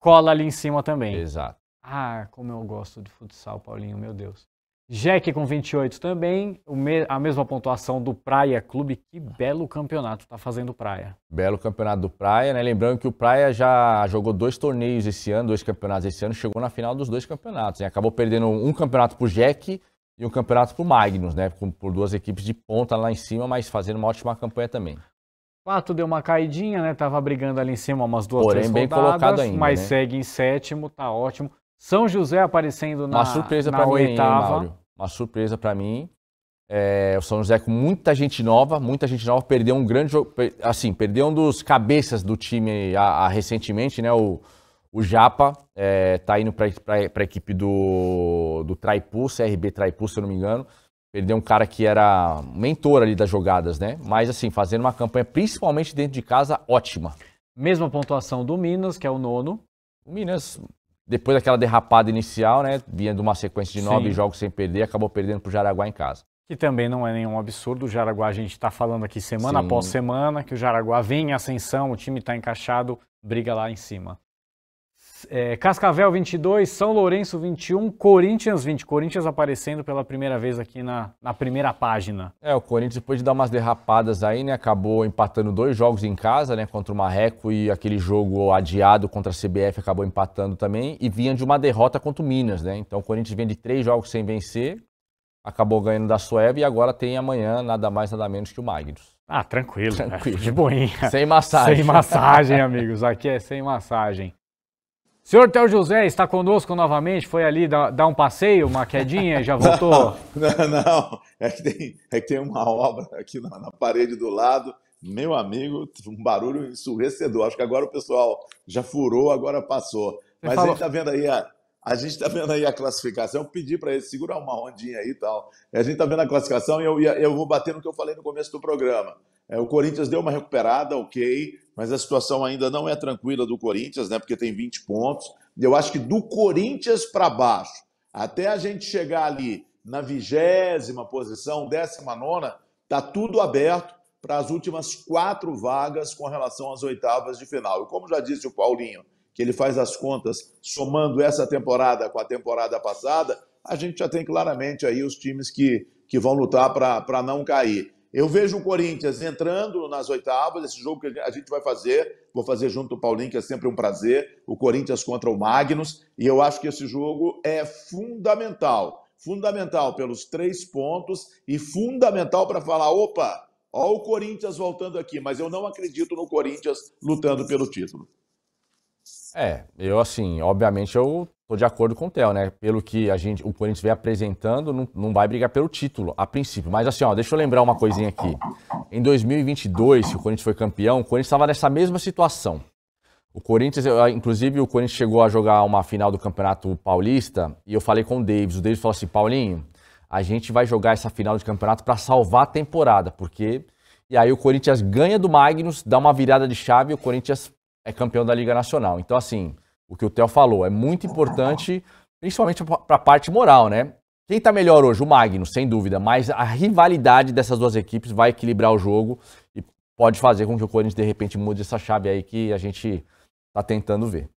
cola ali em cima também. Exato. Ah, como eu gosto de futsal, Paulinho, meu Deus. Jack com 28 também, a mesma pontuação do Praia Clube. Que belo campeonato está fazendo o Praia. Belo campeonato do Praia, né? Lembrando que o Praia já jogou dois torneios esse ano, dois campeonatos esse ano, chegou na final dos dois campeonatos. Né? Acabou perdendo um campeonato para Jack e um campeonato para Magnus, né? Por duas equipes de ponta lá em cima, mas fazendo uma ótima campanha também. Pato deu uma caidinha, né? Tava brigando ali em cima umas duas, Porém, três bem colocado ainda, mas né? segue em sétimo, tá ótimo. São José aparecendo na, uma surpresa na pra oitava. Mim, uma surpresa para mim. É, o São José com muita gente nova, muita gente nova, perdeu um grande jogo, assim, perdeu um dos cabeças do time a, a recentemente, né? O, o Japa é, tá indo para a equipe do, do Traipu, CRB Traipu, se eu não me engano. Perdeu um cara que era mentor ali das jogadas, né? Mas assim, fazendo uma campanha, principalmente dentro de casa, ótima. Mesma pontuação do Minas, que é o nono. O Minas depois daquela derrapada inicial, né? Vinha de uma sequência de nove Sim. jogos sem perder, acabou perdendo para o Jaraguá em casa. Que também não é nenhum absurdo. O Jaraguá, a gente está falando aqui semana Sim. após semana, que o Jaraguá vem em ascensão, o time está encaixado, briga lá em cima. É, Cascavel 22, São Lourenço 21, Corinthians 20. Corinthians aparecendo pela primeira vez aqui na, na primeira página. É, o Corinthians depois de dar umas derrapadas aí, né? Acabou empatando dois jogos em casa, né? Contra o Marreco e aquele jogo adiado contra a CBF acabou empatando também. E vinha de uma derrota contra o Minas, né? Então o Corinthians vinha de três jogos sem vencer, acabou ganhando da Sueva e agora tem amanhã nada mais nada menos que o Magnus. Ah, tranquilo. Né? tranquilo. Né? De boinha. Sem massagem. Sem massagem, amigos. Aqui é sem massagem. Senhor Teo José está conosco novamente, foi ali dar, dar um passeio, uma quedinha já voltou? não, não, é que, tem, é que tem uma obra aqui na, na parede do lado, meu amigo, um barulho ensurdecedor. Acho que agora o pessoal já furou, agora passou. Mas falou... a gente está vendo aí a, a gente está vendo aí a classificação. Eu pedi para ele segurar uma ondinha aí e tal. A gente está vendo a classificação e eu, eu vou bater no que eu falei no começo do programa. É, o Corinthians deu uma recuperada, ok mas a situação ainda não é tranquila do Corinthians, né? Porque tem 20 pontos. Eu acho que do Corinthians para baixo, até a gente chegar ali na vigésima posição, décima nona, tá tudo aberto para as últimas quatro vagas com relação às oitavas de final. E como já disse o Paulinho, que ele faz as contas somando essa temporada com a temporada passada, a gente já tem claramente aí os times que, que vão lutar para não cair. Eu vejo o Corinthians entrando nas oitavas, esse jogo que a gente vai fazer, vou fazer junto com o Paulinho, que é sempre um prazer, o Corinthians contra o Magnus, e eu acho que esse jogo é fundamental. Fundamental pelos três pontos e fundamental para falar: opa, ó o Corinthians voltando aqui, mas eu não acredito no Corinthians lutando pelo título. É, eu assim, obviamente eu Estou de acordo com o Theo, né? Pelo que a gente, o Corinthians vem apresentando, não, não vai brigar pelo título, a princípio. Mas assim, ó, deixa eu lembrar uma coisinha aqui. Em 2022, se o Corinthians foi campeão, o Corinthians estava nessa mesma situação. O Corinthians, ah, inclusive, o Corinthians chegou a jogar uma final do Campeonato Paulista e eu falei com o Davis. O Davis falou assim: Paulinho, a gente vai jogar essa final de campeonato para salvar a temporada, porque. E aí o Corinthians ganha do Magnus, dá uma virada de chave e o Corinthians é campeão da Liga Nacional. Então, assim o que o Theo falou. É muito importante, principalmente para a parte moral, né? Quem está melhor hoje? O Magno, sem dúvida, mas a rivalidade dessas duas equipes vai equilibrar o jogo e pode fazer com que o Corinthians, de repente, mude essa chave aí que a gente está tentando ver.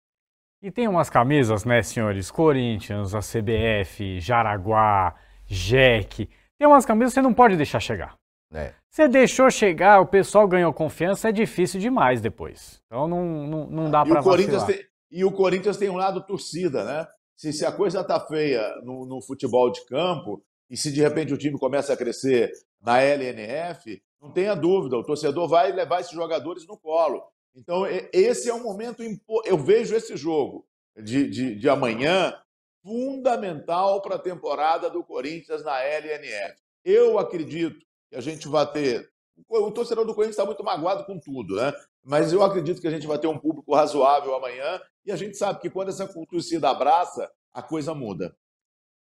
E tem umas camisas, né, senhores? Corinthians, a CBF, Jaraguá, Jeque. Tem umas camisas que você não pode deixar chegar. É. Você deixou chegar, o pessoal ganhou confiança, é difícil demais depois. Então não, não, não dá ah, para vacilar. Corinthians tem, e o Corinthians tem um lado torcida, né? Se, se a coisa tá feia no, no futebol de campo, e se de repente o time começa a crescer na LNF, não tenha dúvida, o torcedor vai levar esses jogadores no colo. Então, esse é um momento. Eu vejo esse jogo de, de, de amanhã fundamental para a temporada do Corinthians na LNF. Eu acredito que a gente vai ter. O torcedor do Corinthians está muito magoado com tudo, né? Mas eu acredito que a gente vai ter um público razoável amanhã e a gente sabe que quando essa cultura se abraça, a coisa muda.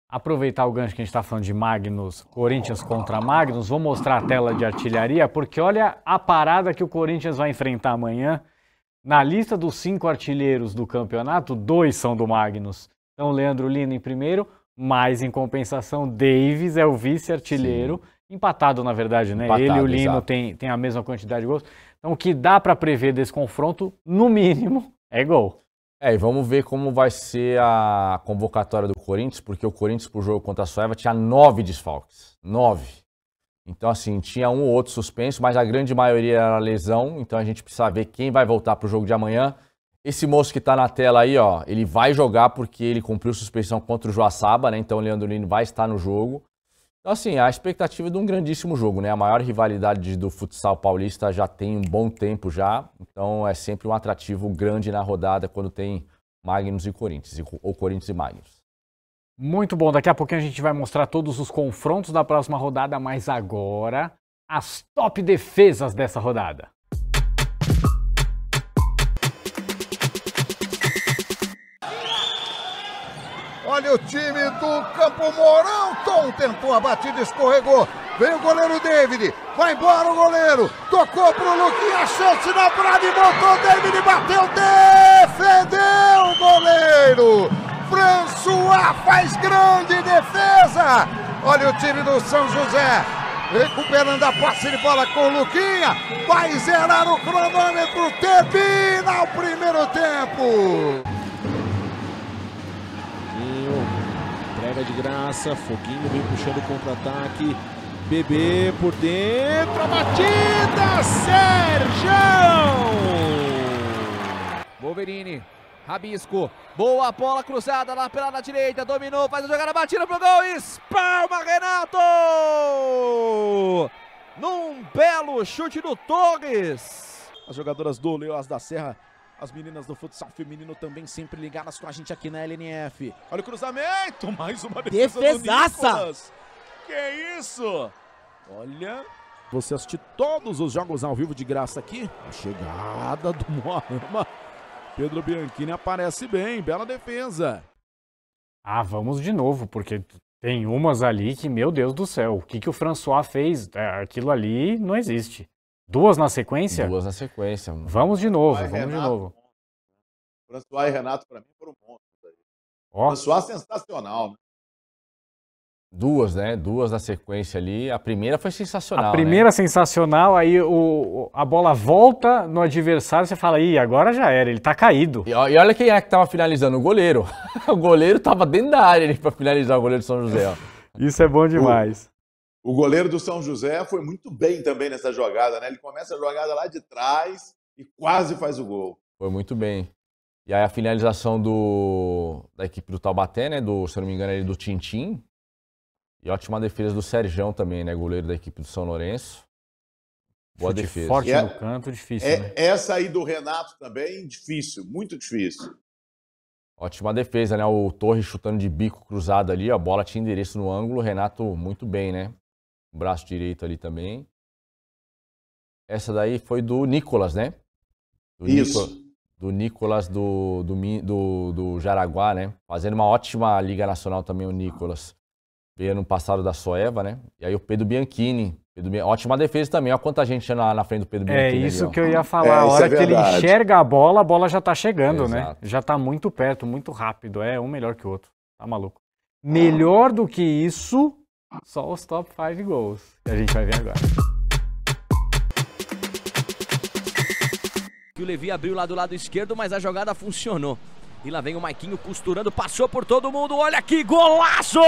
Aproveitar o gancho que a gente está falando de Magnus, Corinthians contra Magnus, vou mostrar a tela de artilharia, porque olha a parada que o Corinthians vai enfrentar amanhã. Na lista dos cinco artilheiros do campeonato, dois são do Magnus. Então, Leandro Lino em primeiro, mas em compensação, Davis é o vice-artilheiro, empatado na verdade, né? Empatado, Ele e o Lino têm tem a mesma quantidade de gols. Então, o que dá para prever desse confronto, no mínimo, é gol. É, e vamos ver como vai ser a convocatória do Corinthians, porque o Corinthians, pro jogo contra a Soeva, tinha nove desfalques. Nove. Então, assim, tinha um ou outro suspenso, mas a grande maioria era lesão. Então, a gente precisa ver quem vai voltar pro jogo de amanhã. Esse moço que tá na tela aí, ó, ele vai jogar porque ele cumpriu suspensão contra o Joaçaba, né? Então, o Leandro Lino vai estar no jogo. Então, assim, a expectativa é de um grandíssimo jogo, né? A maior rivalidade do futsal paulista já tem um bom tempo já, então é sempre um atrativo grande na rodada quando tem Magnus e Corinthians, ou Corinthians e Magnus. Muito bom, daqui a pouquinho a gente vai mostrar todos os confrontos da próxima rodada, mas agora as top defesas dessa rodada. Olha o time do Campo Mourão. Tom tentou a batida, escorregou. Vem o goleiro David. Vai embora o goleiro. Tocou pro Luquinha. Chance na trave. Botou David. Bateu. Defendeu o goleiro. François faz grande defesa. Olha o time do São José. Recuperando a posse de bola com o Luquinha. Vai zerar o cronômetro. Termina o primeiro tempo. Pega de graça, Foguinho vem puxando o contra-ataque. Bebê por dentro, a batida, Sérgio! Wolverine, Rabisco, boa bola cruzada lá pela na direita, dominou, faz a jogada, batida pro gol, espalma Renato! Num belo chute do Torres. As jogadoras do Leoas da Serra as meninas do futsal feminino também sempre ligadas com a gente aqui na LNF. Olha o cruzamento, *laughs* mais uma defesa Defesaça! Que isso? Olha, você assistir todos os jogos ao vivo de graça aqui. A chegada do Moarama. Pedro Bianchini aparece bem, bela defesa. Ah, vamos de novo, porque tem umas ali que, meu Deus do céu, o que, que o François fez? É, aquilo ali não existe. Duas na sequência? Duas na sequência. Mano. Vamos de novo, François vamos Renato, de novo. François e Renato, para mim, foram monstros. Aí. Oh. François sensacional, né? Duas, né? Duas na sequência ali. A primeira foi sensacional. A primeira né? sensacional, aí o, a bola volta no adversário, você fala, ih, agora já era, ele tá caído. E, e olha quem é que tava finalizando, o goleiro. *laughs* o goleiro tava dentro da área ali pra finalizar o goleiro de São José, ó. *laughs* Isso é bom demais. O goleiro do São José foi muito bem também nessa jogada, né? Ele começa a jogada lá de trás e quase faz o gol. Foi muito bem. E aí a finalização do, da equipe do Taubaté, né? Do, se eu não me engano, é ele do Tintim. E ótima defesa do Serjão também, né? Goleiro da equipe do São Lourenço. Boa Chute defesa. Forte é, no canto, difícil. É, né? Essa aí do Renato também, difícil, muito difícil. Ótima defesa, né? O Torres chutando de bico cruzado ali, a bola tinha endereço no ângulo, o Renato muito bem, né? braço direito ali também. Essa daí foi do Nicolas, né? Do Isso. Nicolas, do Nicolas do, do, do, do Jaraguá, né? Fazendo uma ótima Liga Nacional também, o Nicolas. Veio no passado da Soeva, né? E aí o Pedro Bianchini. Pedro Bianchini ótima defesa também. Olha quanta gente na, na frente do Pedro é Bianchini. É isso ali, que eu ia é, falar. É, a hora é que ele enxerga a bola, a bola já tá chegando, é, né? Exato. Já tá muito perto, muito rápido. É um melhor que o outro. Tá maluco. Melhor do que isso, só os top 5 goals. E a gente vai ver agora. Que o Levi abriu lá do lado esquerdo, mas a jogada funcionou. E lá vem o Maiquinho costurando, passou por todo mundo. Olha que golaço!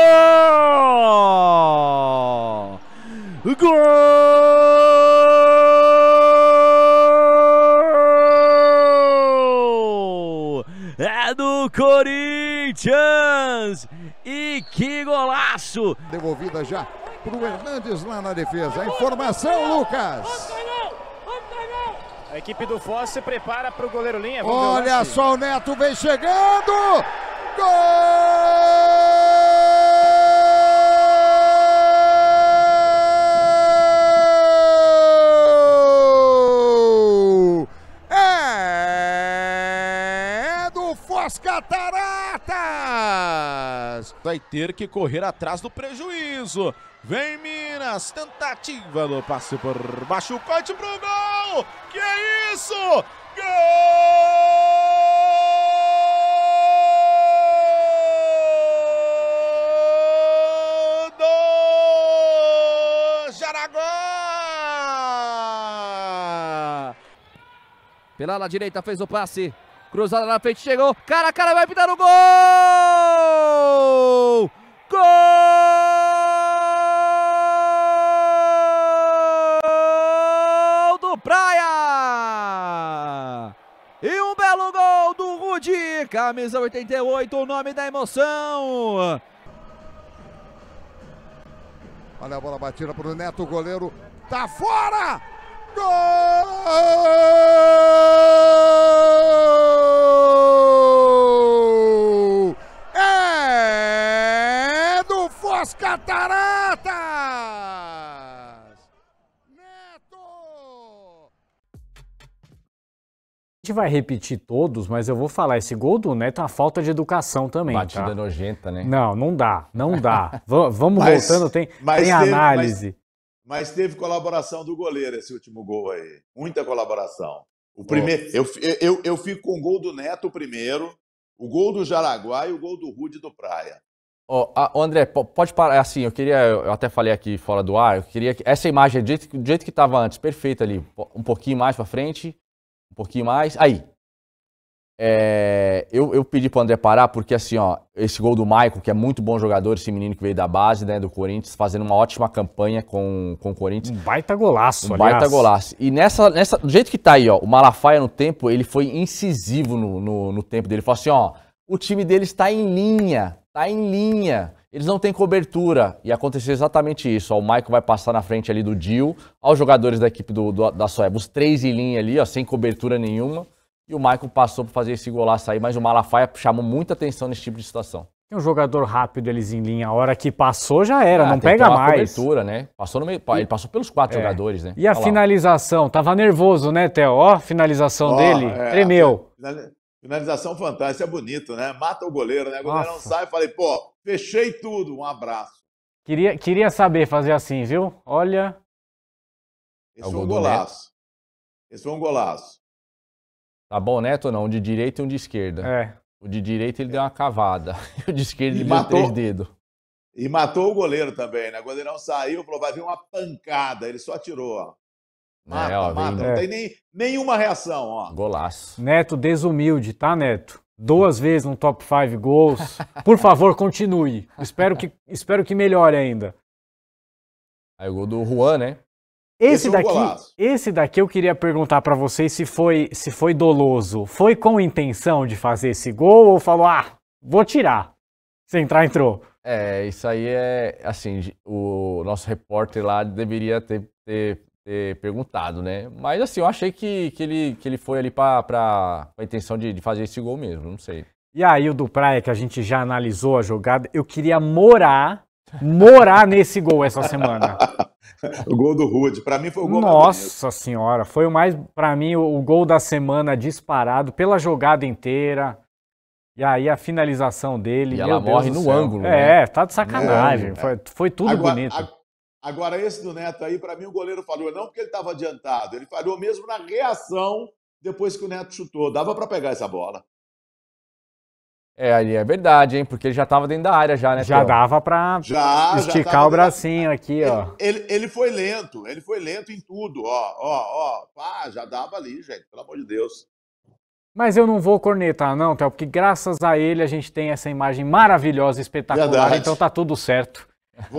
Gol! É do Corinthians! E que golaço! Devolvida já para o Hernandes lá na defesa. informação, Lucas! A equipe do Foz se prepara para o goleiro Linha. Vamos Olha só, o Neto vem chegando! Gol! Minas vai ter que correr atrás do prejuízo. Vem Minas, tentativa do passe por baixo, o corte pro gol! Que é isso? Gol! Pela ala direita fez o passe. Cruzada na frente, chegou. Cara a cara, vai pintar o gol! Gol do Praia! E um belo gol do Rudi, camisa 88, o nome da emoção. Olha a bola batida para o Neto, o goleiro tá fora! Gol! Cataratas! Neto! A gente vai repetir todos, mas eu vou falar, esse gol do Neto é uma falta de educação também, Batida tá? nojenta, né? Não, não dá, não dá. *laughs* vamos mas, voltando, tem, mas tem teve, análise. Mas, mas, teve colaboração do goleiro esse último gol aí. Muita colaboração. O primeiro, eu, eu, eu fico com o gol do Neto primeiro, o gol do Jaraguá e o gol do Rude do Praia. Oh, André, pode parar. É assim, eu queria, eu até falei aqui fora do ar, eu queria que essa imagem, do é jeito, do jeito que estava antes, perfeita ali, um pouquinho mais para frente, um pouquinho mais. Aí. É, eu, eu pedi para André parar porque, assim, ó, esse gol do Michael, que é muito bom jogador, esse menino que veio da base né, do Corinthians, fazendo uma ótima campanha com, com o Corinthians. Um baita golaço, um aliás. baita golaço. E nessa, nessa, do jeito que tá aí, ó, o Malafaia no tempo, ele foi incisivo no, no, no tempo dele. Ele falou assim: ó o time dele está em linha, está em linha. Eles não têm cobertura. E aconteceu exatamente isso. Ó, o Michael vai passar na frente ali do Dio, aos jogadores da equipe do, do, da Soeba, os três em linha ali, ó, sem cobertura nenhuma. E o Michael passou para fazer esse golaço aí, mas o Malafaia chamou muita atenção nesse tipo de situação. Tem um jogador rápido eles em linha, a hora que passou já era, ah, não pega mais. cobertura, né? Passou no meio, ele passou pelos quatro é. jogadores, né? E a Olha finalização, lá. tava nervoso, né, Theo? Ó, a finalização oh, dele, é, tremeu. A... Finalização fantástica, é bonito, né? Mata o goleiro, né? O goleiro não sai, falei, pô, fechei tudo, um abraço. Queria, queria saber fazer assim, viu? Olha. Esse é foi um golaço. Esse foi um golaço. Tá bom, Neto, ou não? Um de direita e um de esquerda. É. O de direita ele deu uma cavada. *laughs* O de esquerda ele deu matou, três dedos. E matou o goleiro também, né? O goleirão saiu, falou, vai vir uma pancada. Ele só atirou, ó. Mata, é, ó, mata. Vem... Não é. tem nem, nenhuma reação, ó. Golaço. Neto desumilde, tá, Neto? Duas vezes no top 5 gols. Por favor, continue. Espero que, espero que melhore ainda. Aí o gol do Juan, né? Esse, esse é daqui, esse daqui eu queria perguntar para vocês se foi, se foi doloso. Foi com intenção de fazer esse gol ou falou, ah, vou tirar? Se entrar, entrou. É, isso aí é, assim, o nosso repórter lá deveria ter, ter ter perguntado, né? Mas assim, eu achei que, que, ele, que ele foi ali para a intenção de, de fazer esse gol mesmo, não sei. E aí o do Praia, que a gente já analisou a jogada, eu queria morar, morar nesse gol essa semana. *laughs* o gol do Rude, para mim foi o gol Nossa senhora, foi o mais, para mim, o gol da semana disparado pela jogada inteira. E aí a finalização dele. E ela morre no ângulo. É, né? tá de sacanagem. É, foi, foi, tudo agora, bonito. Agora, esse do Neto aí, para mim, o goleiro falou não porque ele estava adiantado, ele falou mesmo na reação depois que o Neto chutou. Dava para pegar essa bola. É, ali é verdade, hein? Porque ele já estava dentro da área já, né? Já dava para esticar já o bracinho aqui, ó. Ele, ele, ele, foi lento, ele foi lento em tudo, ó, ó, ó. Pá, já dava ali, gente, pelo amor de Deus. Mas eu não vou cornetar não, Théo, porque graças a ele a gente tem essa imagem maravilhosa, espetacular, verdade. então tá tudo certo.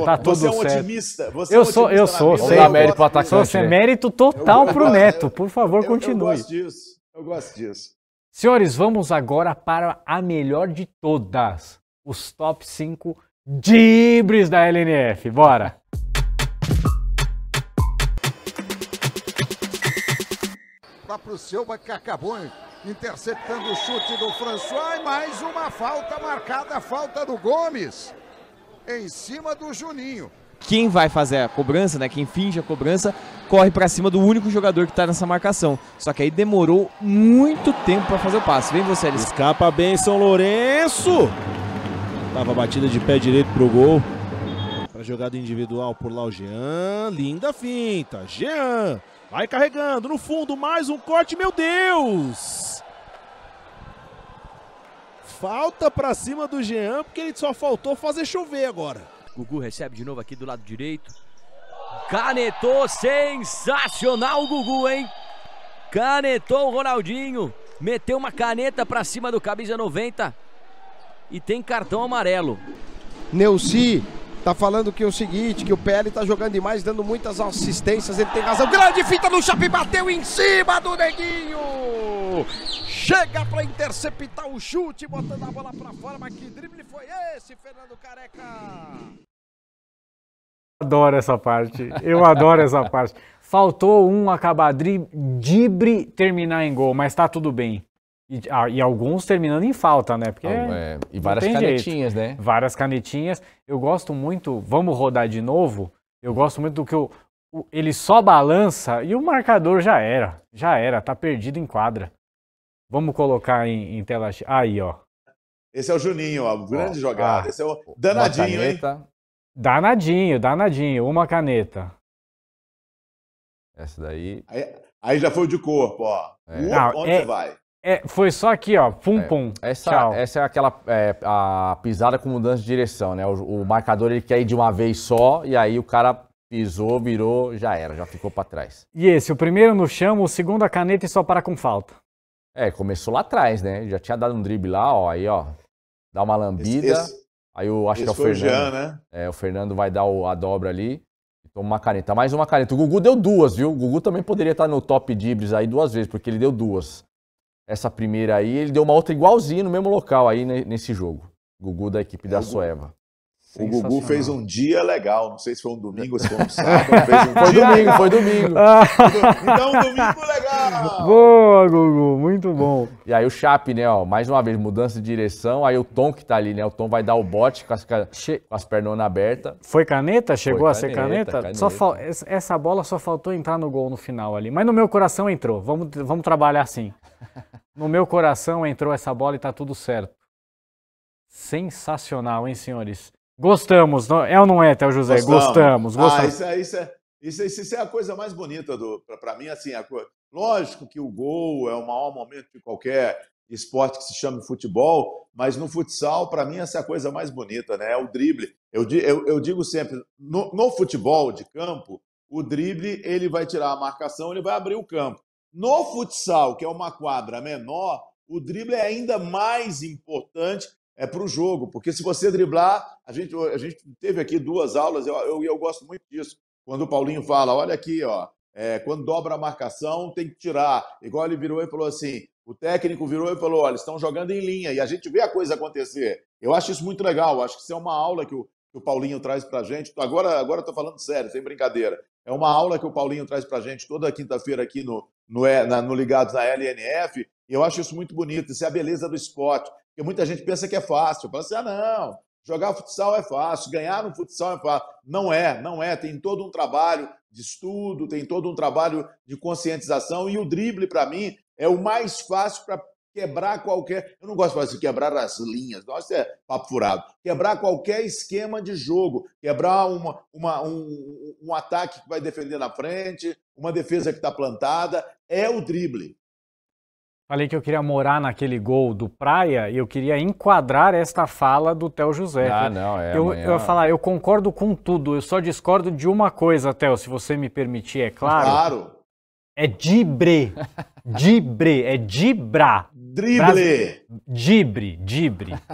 Tá tudo você é um certo. otimista. Você é eu é um sou, eu sou. sem, mérito pro atacante. você é mérito total para o Neto. Por favor, eu, continue. Eu gosto disso. Eu gosto disso. Senhores, vamos agora para a melhor de todas. Os top 5 dibres da LNF. Bora! para pro Silva que acabou interceptando o chute do François e mais uma falta marcada, falta do Gomes em cima do Juninho. Quem vai fazer a cobrança, né? Quem finge a cobrança, corre para cima do único jogador que está nessa marcação. Só que aí demorou muito tempo para fazer o passe. Vem você, Alisson. Escapa bem São Lourenço. Tava batida de pé direito pro gol. Para jogada individual por lá o Jean. Linda finta. Jean. Vai carregando no fundo, mais um corte, meu Deus! falta para cima do Jean, porque ele só faltou fazer chover agora. Gugu recebe de novo aqui do lado direito. Canetou, sensacional Gugu, hein? Canetou o Ronaldinho, meteu uma caneta para cima do camisa 90 e tem cartão amarelo. Neuci Tá falando que é o seguinte, que o PL tá jogando demais, dando muitas assistências, ele tem razão. Grande fita no Chape, bateu em cima do Neguinho! Chega para interceptar o chute, botando a bola para fora, mas que drible foi esse, Fernando Careca? Adoro essa parte, eu adoro essa parte. Faltou um acabar drible, terminar em gol, mas tá tudo bem. E, ah, e, alguns terminando em falta, né? Porque ah, é, e várias canetinhas, jeito. né? Várias canetinhas. Eu gosto muito, vamos rodar de novo. Eu gosto muito do que o, o, ele só balança e o marcador já era. Já era, tá perdido em quadra. Vamos colocar em, em tela. Aí, ó. Esse é o Juninho, ó. Grande ó, jogada. Ah, Esse é o danadinho, hein? Danadinho, danadinho. Uma caneta. Essa daí. Aí, aí já foi o de corpo, ó. É. onde é, vai? É, foi só aqui, ó. Pum, é. pum. Essa, Tchau. essa é aquela é, a pisada com mudança de direção, né? O, o, marcador ele quer ir de uma vez só e aí o cara pisou, virou, já era, já ficou para trás. E esse, o primeiro no chão, o segundo a caneta e só para com falta. É, começou lá atrás, né? Já tinha dado um drible lá, ó, aí, ó. Dá uma lambida. Esse, esse, aí o acho que é o Fernando. Jean, né? É, o Fernando vai dar o, a dobra ali. Toma uma caneta, mais uma caneta. O Gugu deu duas, viu? O Gugu também poderia estar no top de aí duas vezes, porque ele deu duas essa primeira aí, ele deu uma outra igualzinha no mesmo local aí nesse jogo. Gugu da equipe é, da Soeva. O Gugu fez um dia legal, não sei se foi um domingo, se foi um *laughs* sábado, um foi dia domingo, legal. foi domingo. *laughs* então, um domingo legal. Boa, Gugu, muito bom. E aí o Chape, né, ó, mais uma vez, mudança de direção, aí o Tom que tá ali, né, o Tom vai dar o bote com as, pernas com as pernonas abertas. Foi caneta? Chegou foi a caneta, ser caneta? caneta. Só fal... Essa bola só faltou entrar no gol no final ali, mas no meu coração entrou, vamos, vamos trabalhar assim. No meu coração entrou essa bola e tá tudo certo. Sensacional, hein, senhores? Gostamos, é ou não é, Théo José? Gostamos, gostamos. Ah, gostamos. Ah, isso, é, isso, é, isso, é, isso, é a coisa mais bonita para mim. Assim, a, lógico que o gol é o maior momento de qualquer esporte que se chama futebol, mas no futsal, para mim, essa é a coisa mais bonita, né? É o drible. Eu, eu, eu digo sempre, no, no futebol de campo, o drible ele vai tirar a marcação, ele vai abrir o campo. No futsal, que é uma quadra menor, o drible é ainda mais importante é, para o jogo, porque se você driblar, a gente, a gente teve aqui duas aulas, eu, eu, eu gosto muito disso, quando o Paulinho fala, olha aqui, ó, é, quando dobra a marcação, tem que tirar. Igual ele virou e falou assim, o técnico virou e falou, olha, estão jogando em linha, e a gente vê a coisa acontecer. Eu acho isso muito legal, acho que isso é uma aula que o, que o Paulinho traz para a gente. Agora, agora estou falando sério, sem brincadeira. É uma aula que o Paulinho traz para a gente toda quinta-feira aqui no, no, na, no Ligados na LNF. E eu acho isso muito bonito. Isso é a beleza do esporte. Porque muita gente pensa que é fácil. Fala assim, ah, não, jogar futsal é fácil, ganhar no futsal é fácil. Não é, não é. Tem todo um trabalho de estudo, tem todo um trabalho de conscientização. E o drible, para mim, é o mais fácil para quebrar qualquer. Eu não gosto de falar assim, quebrar as linhas, nossa, é papo furado. Quebrar qualquer esquema de jogo, quebrar uma, uma um, um ataque que vai defender na frente, uma defesa que está plantada, é o drible. Falei que eu queria morar naquele gol do Praia e eu queria enquadrar esta fala do Theo José. Ah, não, é. Eu, amanhã... eu ia falar, eu concordo com tudo, eu só discordo de uma coisa, Theo, se você me permitir, é claro. Claro. É dibre. Dibre, é dibra. Drible. Dibre, dibre. *laughs*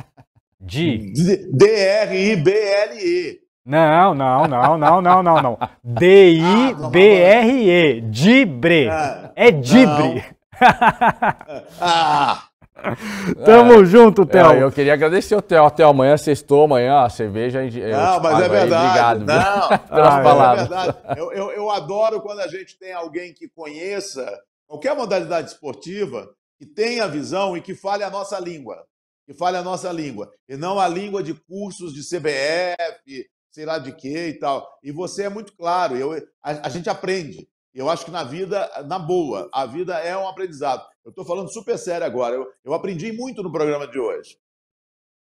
D-R-I-B-L-E. Não, não, não, não, não, não, não. D-I-B-R-E. Dibre. É dibre. Ah! É ah. *laughs* Tamo é, junto, é, Theo. É, eu queria agradecer o Theo. Até amanhã, sextou, amanhã, a cerveja. Eu não, mas é verdade. Aí, obrigado *laughs* não, pelas ah, palavras. É verdade. Eu, eu, eu adoro quando a gente tem alguém que conheça qualquer modalidade esportiva que tenha visão e que fale a nossa língua. Que fale a nossa língua. E não a língua de cursos de CBF, sei lá de quê e tal. E você é muito claro, eu, a, a gente aprende. Eu acho que na vida, na boa, a vida é um aprendizado. Eu estou falando super sério agora. Eu, eu aprendi muito no programa de hoje.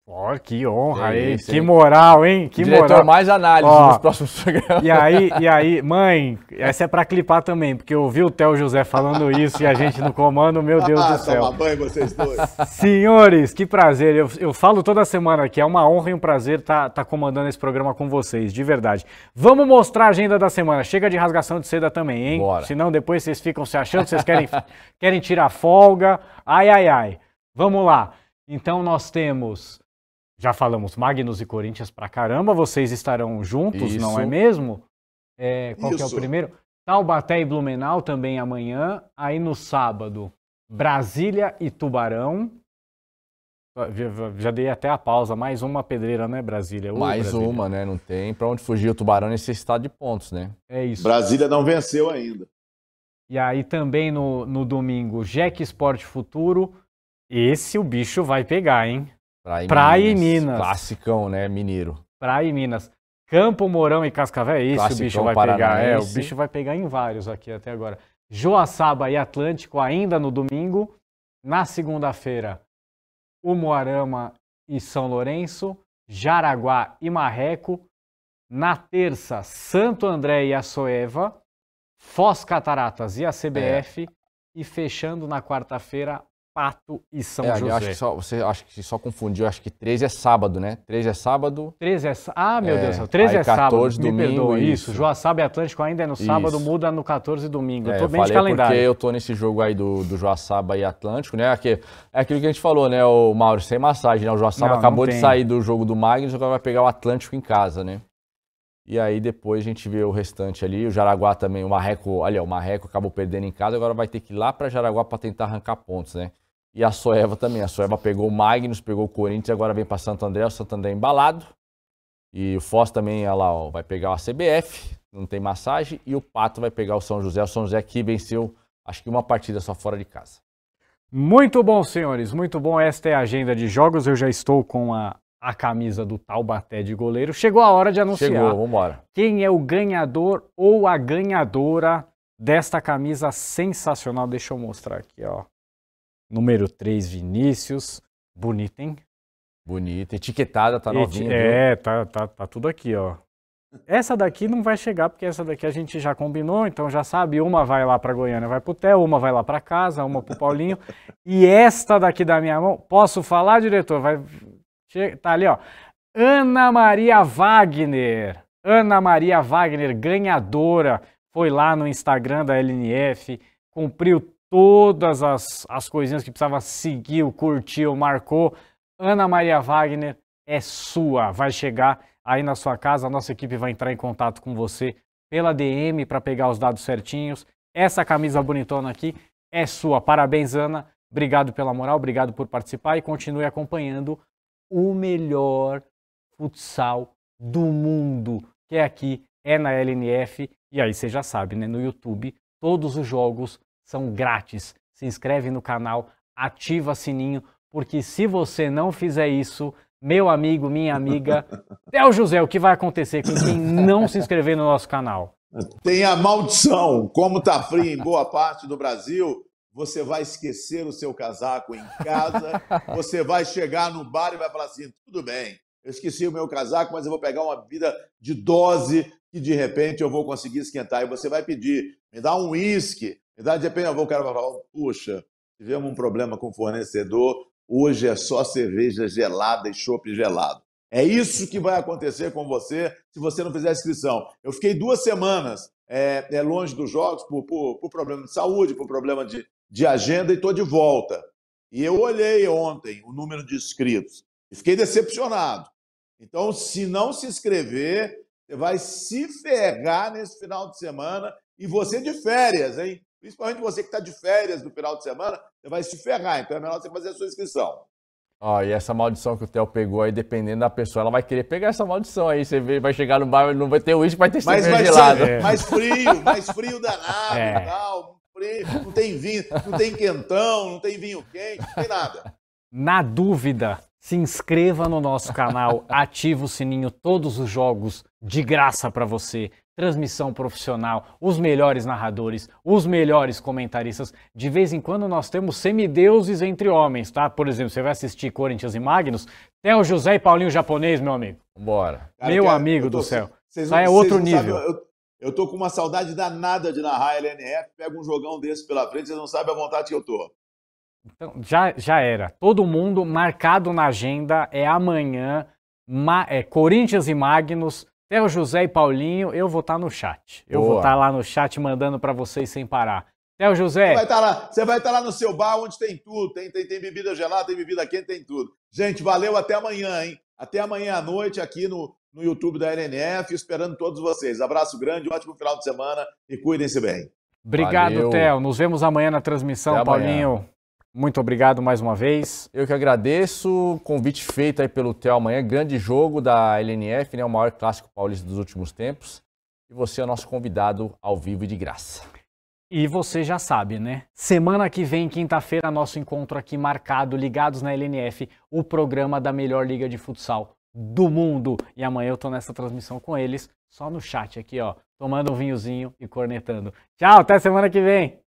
Olha, que honra, é isso, hein? Que moral, hein? Que Diretor, moral. mais análise nos próximos programas. E aí, e aí, mãe, essa é para clipar também, porque eu ouvi o Theo José falando isso e a gente no comando, meu Deus ah, do céu. Toma banho vocês dois. Senhores, que prazer. Eu, eu falo toda semana que é uma honra e um prazer estar tá, tá comandando esse programa com vocês, de verdade. Vamos mostrar a agenda da semana. Chega de rasgação de seda também, hein? Bora. Senão depois vocês ficam se achando, vocês querem, *laughs* querem tirar folga. Ai, ai, ai. Vamos lá. Então nós temos já falamos Magnus e Corinthians pra caramba, vocês estarão juntos, Isso. não é mesmo? É, qual Isso. que é o primeiro? Taubaté e Blumenau também amanhã. Aí no sábado, Brasília e Tubarão. Já, dei até a pausa, mais uma pedreira, né, Brasília? Ô, mais Brasília. uma, né? Não tem pra onde fugir o Tubarão nesse estado de pontos, né? É isso. Brasília não venceu ainda. E aí também no, no domingo, Jack Esporte Futuro. Esse o bicho vai pegar, hein? Praia, Praia Minas. e Minas. Classicão, né? Mineiro. Praia e Minas. Campo Mourão e Cascavel, é isso Classicão, o bicho vai pegar. É, o bicho vai pegar em vários aqui até agora. Joaçaba e Atlântico ainda no domingo. Na segunda-feira, Umuarama e São Lourenço, Jaraguá e Marreco. Na terça, Santo André e Açoeva, Foz Cataratas e a CBF. É. E fechando na quarta-feira, Pato e São é, José. Acho que só, você acha que só confundiu, acho que 13 é sábado, né? 13 é sábado. 13 é Ah, meu é, Deus 13 é 14, sábado. 14 domingo. Me perdoa, isso. isso. Joaçaba e Atlântico ainda é no sábado, isso. muda no 14 domingo. É, eu tô bem eu de calendário. Porque eu tô nesse jogo aí do, do Joaçaba e Atlântico, né? Aqui, é aquilo que a gente falou, né, o Mauro, sem massagem, né? O Joaçaba não, acabou não de sair do jogo do Magnus, agora vai pegar o Atlântico em casa, né? E aí depois a gente vê o restante ali. O Jaraguá também, o Marreco, olha, o Marreco acabou perdendo em casa, agora vai ter que ir lá para Jaraguá para tentar arrancar pontos, né? E a Soeva também. A Soeva pegou o Magnus, pegou o Corinthians, agora vem para Santo André. O Santo André é embalado. E o Foz também, lá ó, vai pegar a CBF, não tem massagem. E o Pato vai pegar o São José. O São José aqui venceu, acho que uma partida só fora de casa. Muito bom, senhores. Muito bom. Esta é a agenda de jogos. Eu já estou com a, a camisa do Taubaté de goleiro. Chegou a hora de anunciar. Chegou, vamos embora. Quem é o ganhador ou a ganhadora desta camisa sensacional? Deixa eu mostrar aqui, ó. Número 3, Vinícius. Bonita, hein? Bonita, etiquetada, tá novinha. Eti é, tá, tá, tá tudo aqui, ó. Essa daqui não vai chegar, porque essa daqui a gente já combinou, então já sabe, uma vai lá para Goiânia, vai pro Theo, uma vai lá para casa, uma pro Paulinho. *laughs* e esta daqui da minha mão, posso falar, diretor? Vai tá ali, ó. Ana Maria Wagner. Ana Maria Wagner, ganhadora, foi lá no Instagram da LNF, cumpriu todas as, as coisinhas que precisava seguir, curtiu, marcou. Ana Maria Wagner é sua, vai chegar aí na sua casa, a nossa equipe vai entrar em contato com você pela DM para pegar os dados certinhos. Essa camisa bonitona aqui é sua. Parabéns, Ana. Obrigado pela moral, obrigado por participar e continue acompanhando o melhor futsal do mundo, que é aqui, é na LNF. E aí você já sabe, né? No YouTube, todos os jogos são grátis. Se inscreve no canal, ativa sininho, porque se você não fizer isso, meu amigo, minha amiga, *laughs* é o José, o que vai acontecer com quem não se inscrever no nosso canal? Tem a maldição, como tá frio em boa parte do Brasil, você vai esquecer o seu casaco em casa, você vai chegar no bar e vai falar assim: tudo bem, eu esqueci o meu casaco, mas eu vou pegar uma bebida de dose que de repente eu vou conseguir esquentar. E você vai pedir: me dá um uísque, então, de repente, o cara vai falar: puxa, tivemos um problema com o fornecedor, hoje é só cerveja gelada e chopp gelado. É isso que vai acontecer com você se você não fizer a inscrição. Eu fiquei duas semanas é, é, longe dos jogos por, por, por, problema de saúde, por problema de, de agenda e estou de volta. E eu olhei ontem o número de inscritos e fiquei decepcionado. Então, se não se inscrever, você vai se ferrar nesse final de semana e você de férias, hein? Principalmente você que está de férias no final de semana, você vai se ferrar, então é melhor você fazer a sua inscrição. Ó, oh, e essa maldição que o Theo pegou aí, dependendo da pessoa, ela vai querer pegar essa maldição aí. Você vai chegar no bar, não vai ter uísque, vai ter cerveja mas gelada. Ser, é. Mais frio, mais frio danado é. e tal. não tem vinho, não tem quentão, não tem vinho quente, não tem nada. Na dúvida, se inscreva no nosso canal, ativa o sininho, todos os jogos de graça para você transmissão profissional, os melhores narradores, os melhores comentaristas. De vez em quando nós temos semideuses entre homens, tá? Por exemplo, você vai assistir Corinthians e Magnus, tem o José e Paulinho japonês, meu amigo. Bora. Cara, meu cara, amigo tô, do céu. Cês, é outro nível. eu, tô com uma saudade danada de narrar LNF. Pega um jogão desse pela frente, vocês não sabem a vontade que eu tô. Então, já, já era. Todo mundo marcado na agenda é amanhã. Ma é, Corinthians e Magnus, Terro José e Paulinho, eu vou estar tá no chat. Eu Boa. vou tá estar lá no chat mandando para vocês sem parar. Theo José. Você vai estar tá lá, lá no seu bar onde tem tudo. Tem, tem, tem bebida gelada, tem bebida quente, tem tudo. Gente, valeu até amanhã, hein? Até amanhã à noite aqui no, no YouTube da LNF, esperando todos vocês. Abraço grande, ótimo final de semana e cuidem-se bem. Obrigado, Theo. Nos vemos amanhã na transmissão, até Paulinho. Amanhã. Muito obrigado mais uma vez. Eu que agradeço. Convite feito aí pelo Theo amanhã. Grande jogo da LNF, né? O maior clássico paulista dos últimos tempos. E você é nosso convidado ao vivo e de graça. E você já sabe, né? Semana que vem, quinta-feira, nosso encontro aqui marcado, ligados na LNF, o programa da melhor liga de futsal do mundo. E amanhã eu tô nessa transmissão com eles, só no chat aqui, ó, tomando um vinhozinho e cornetando. Tchau, até semana que vem!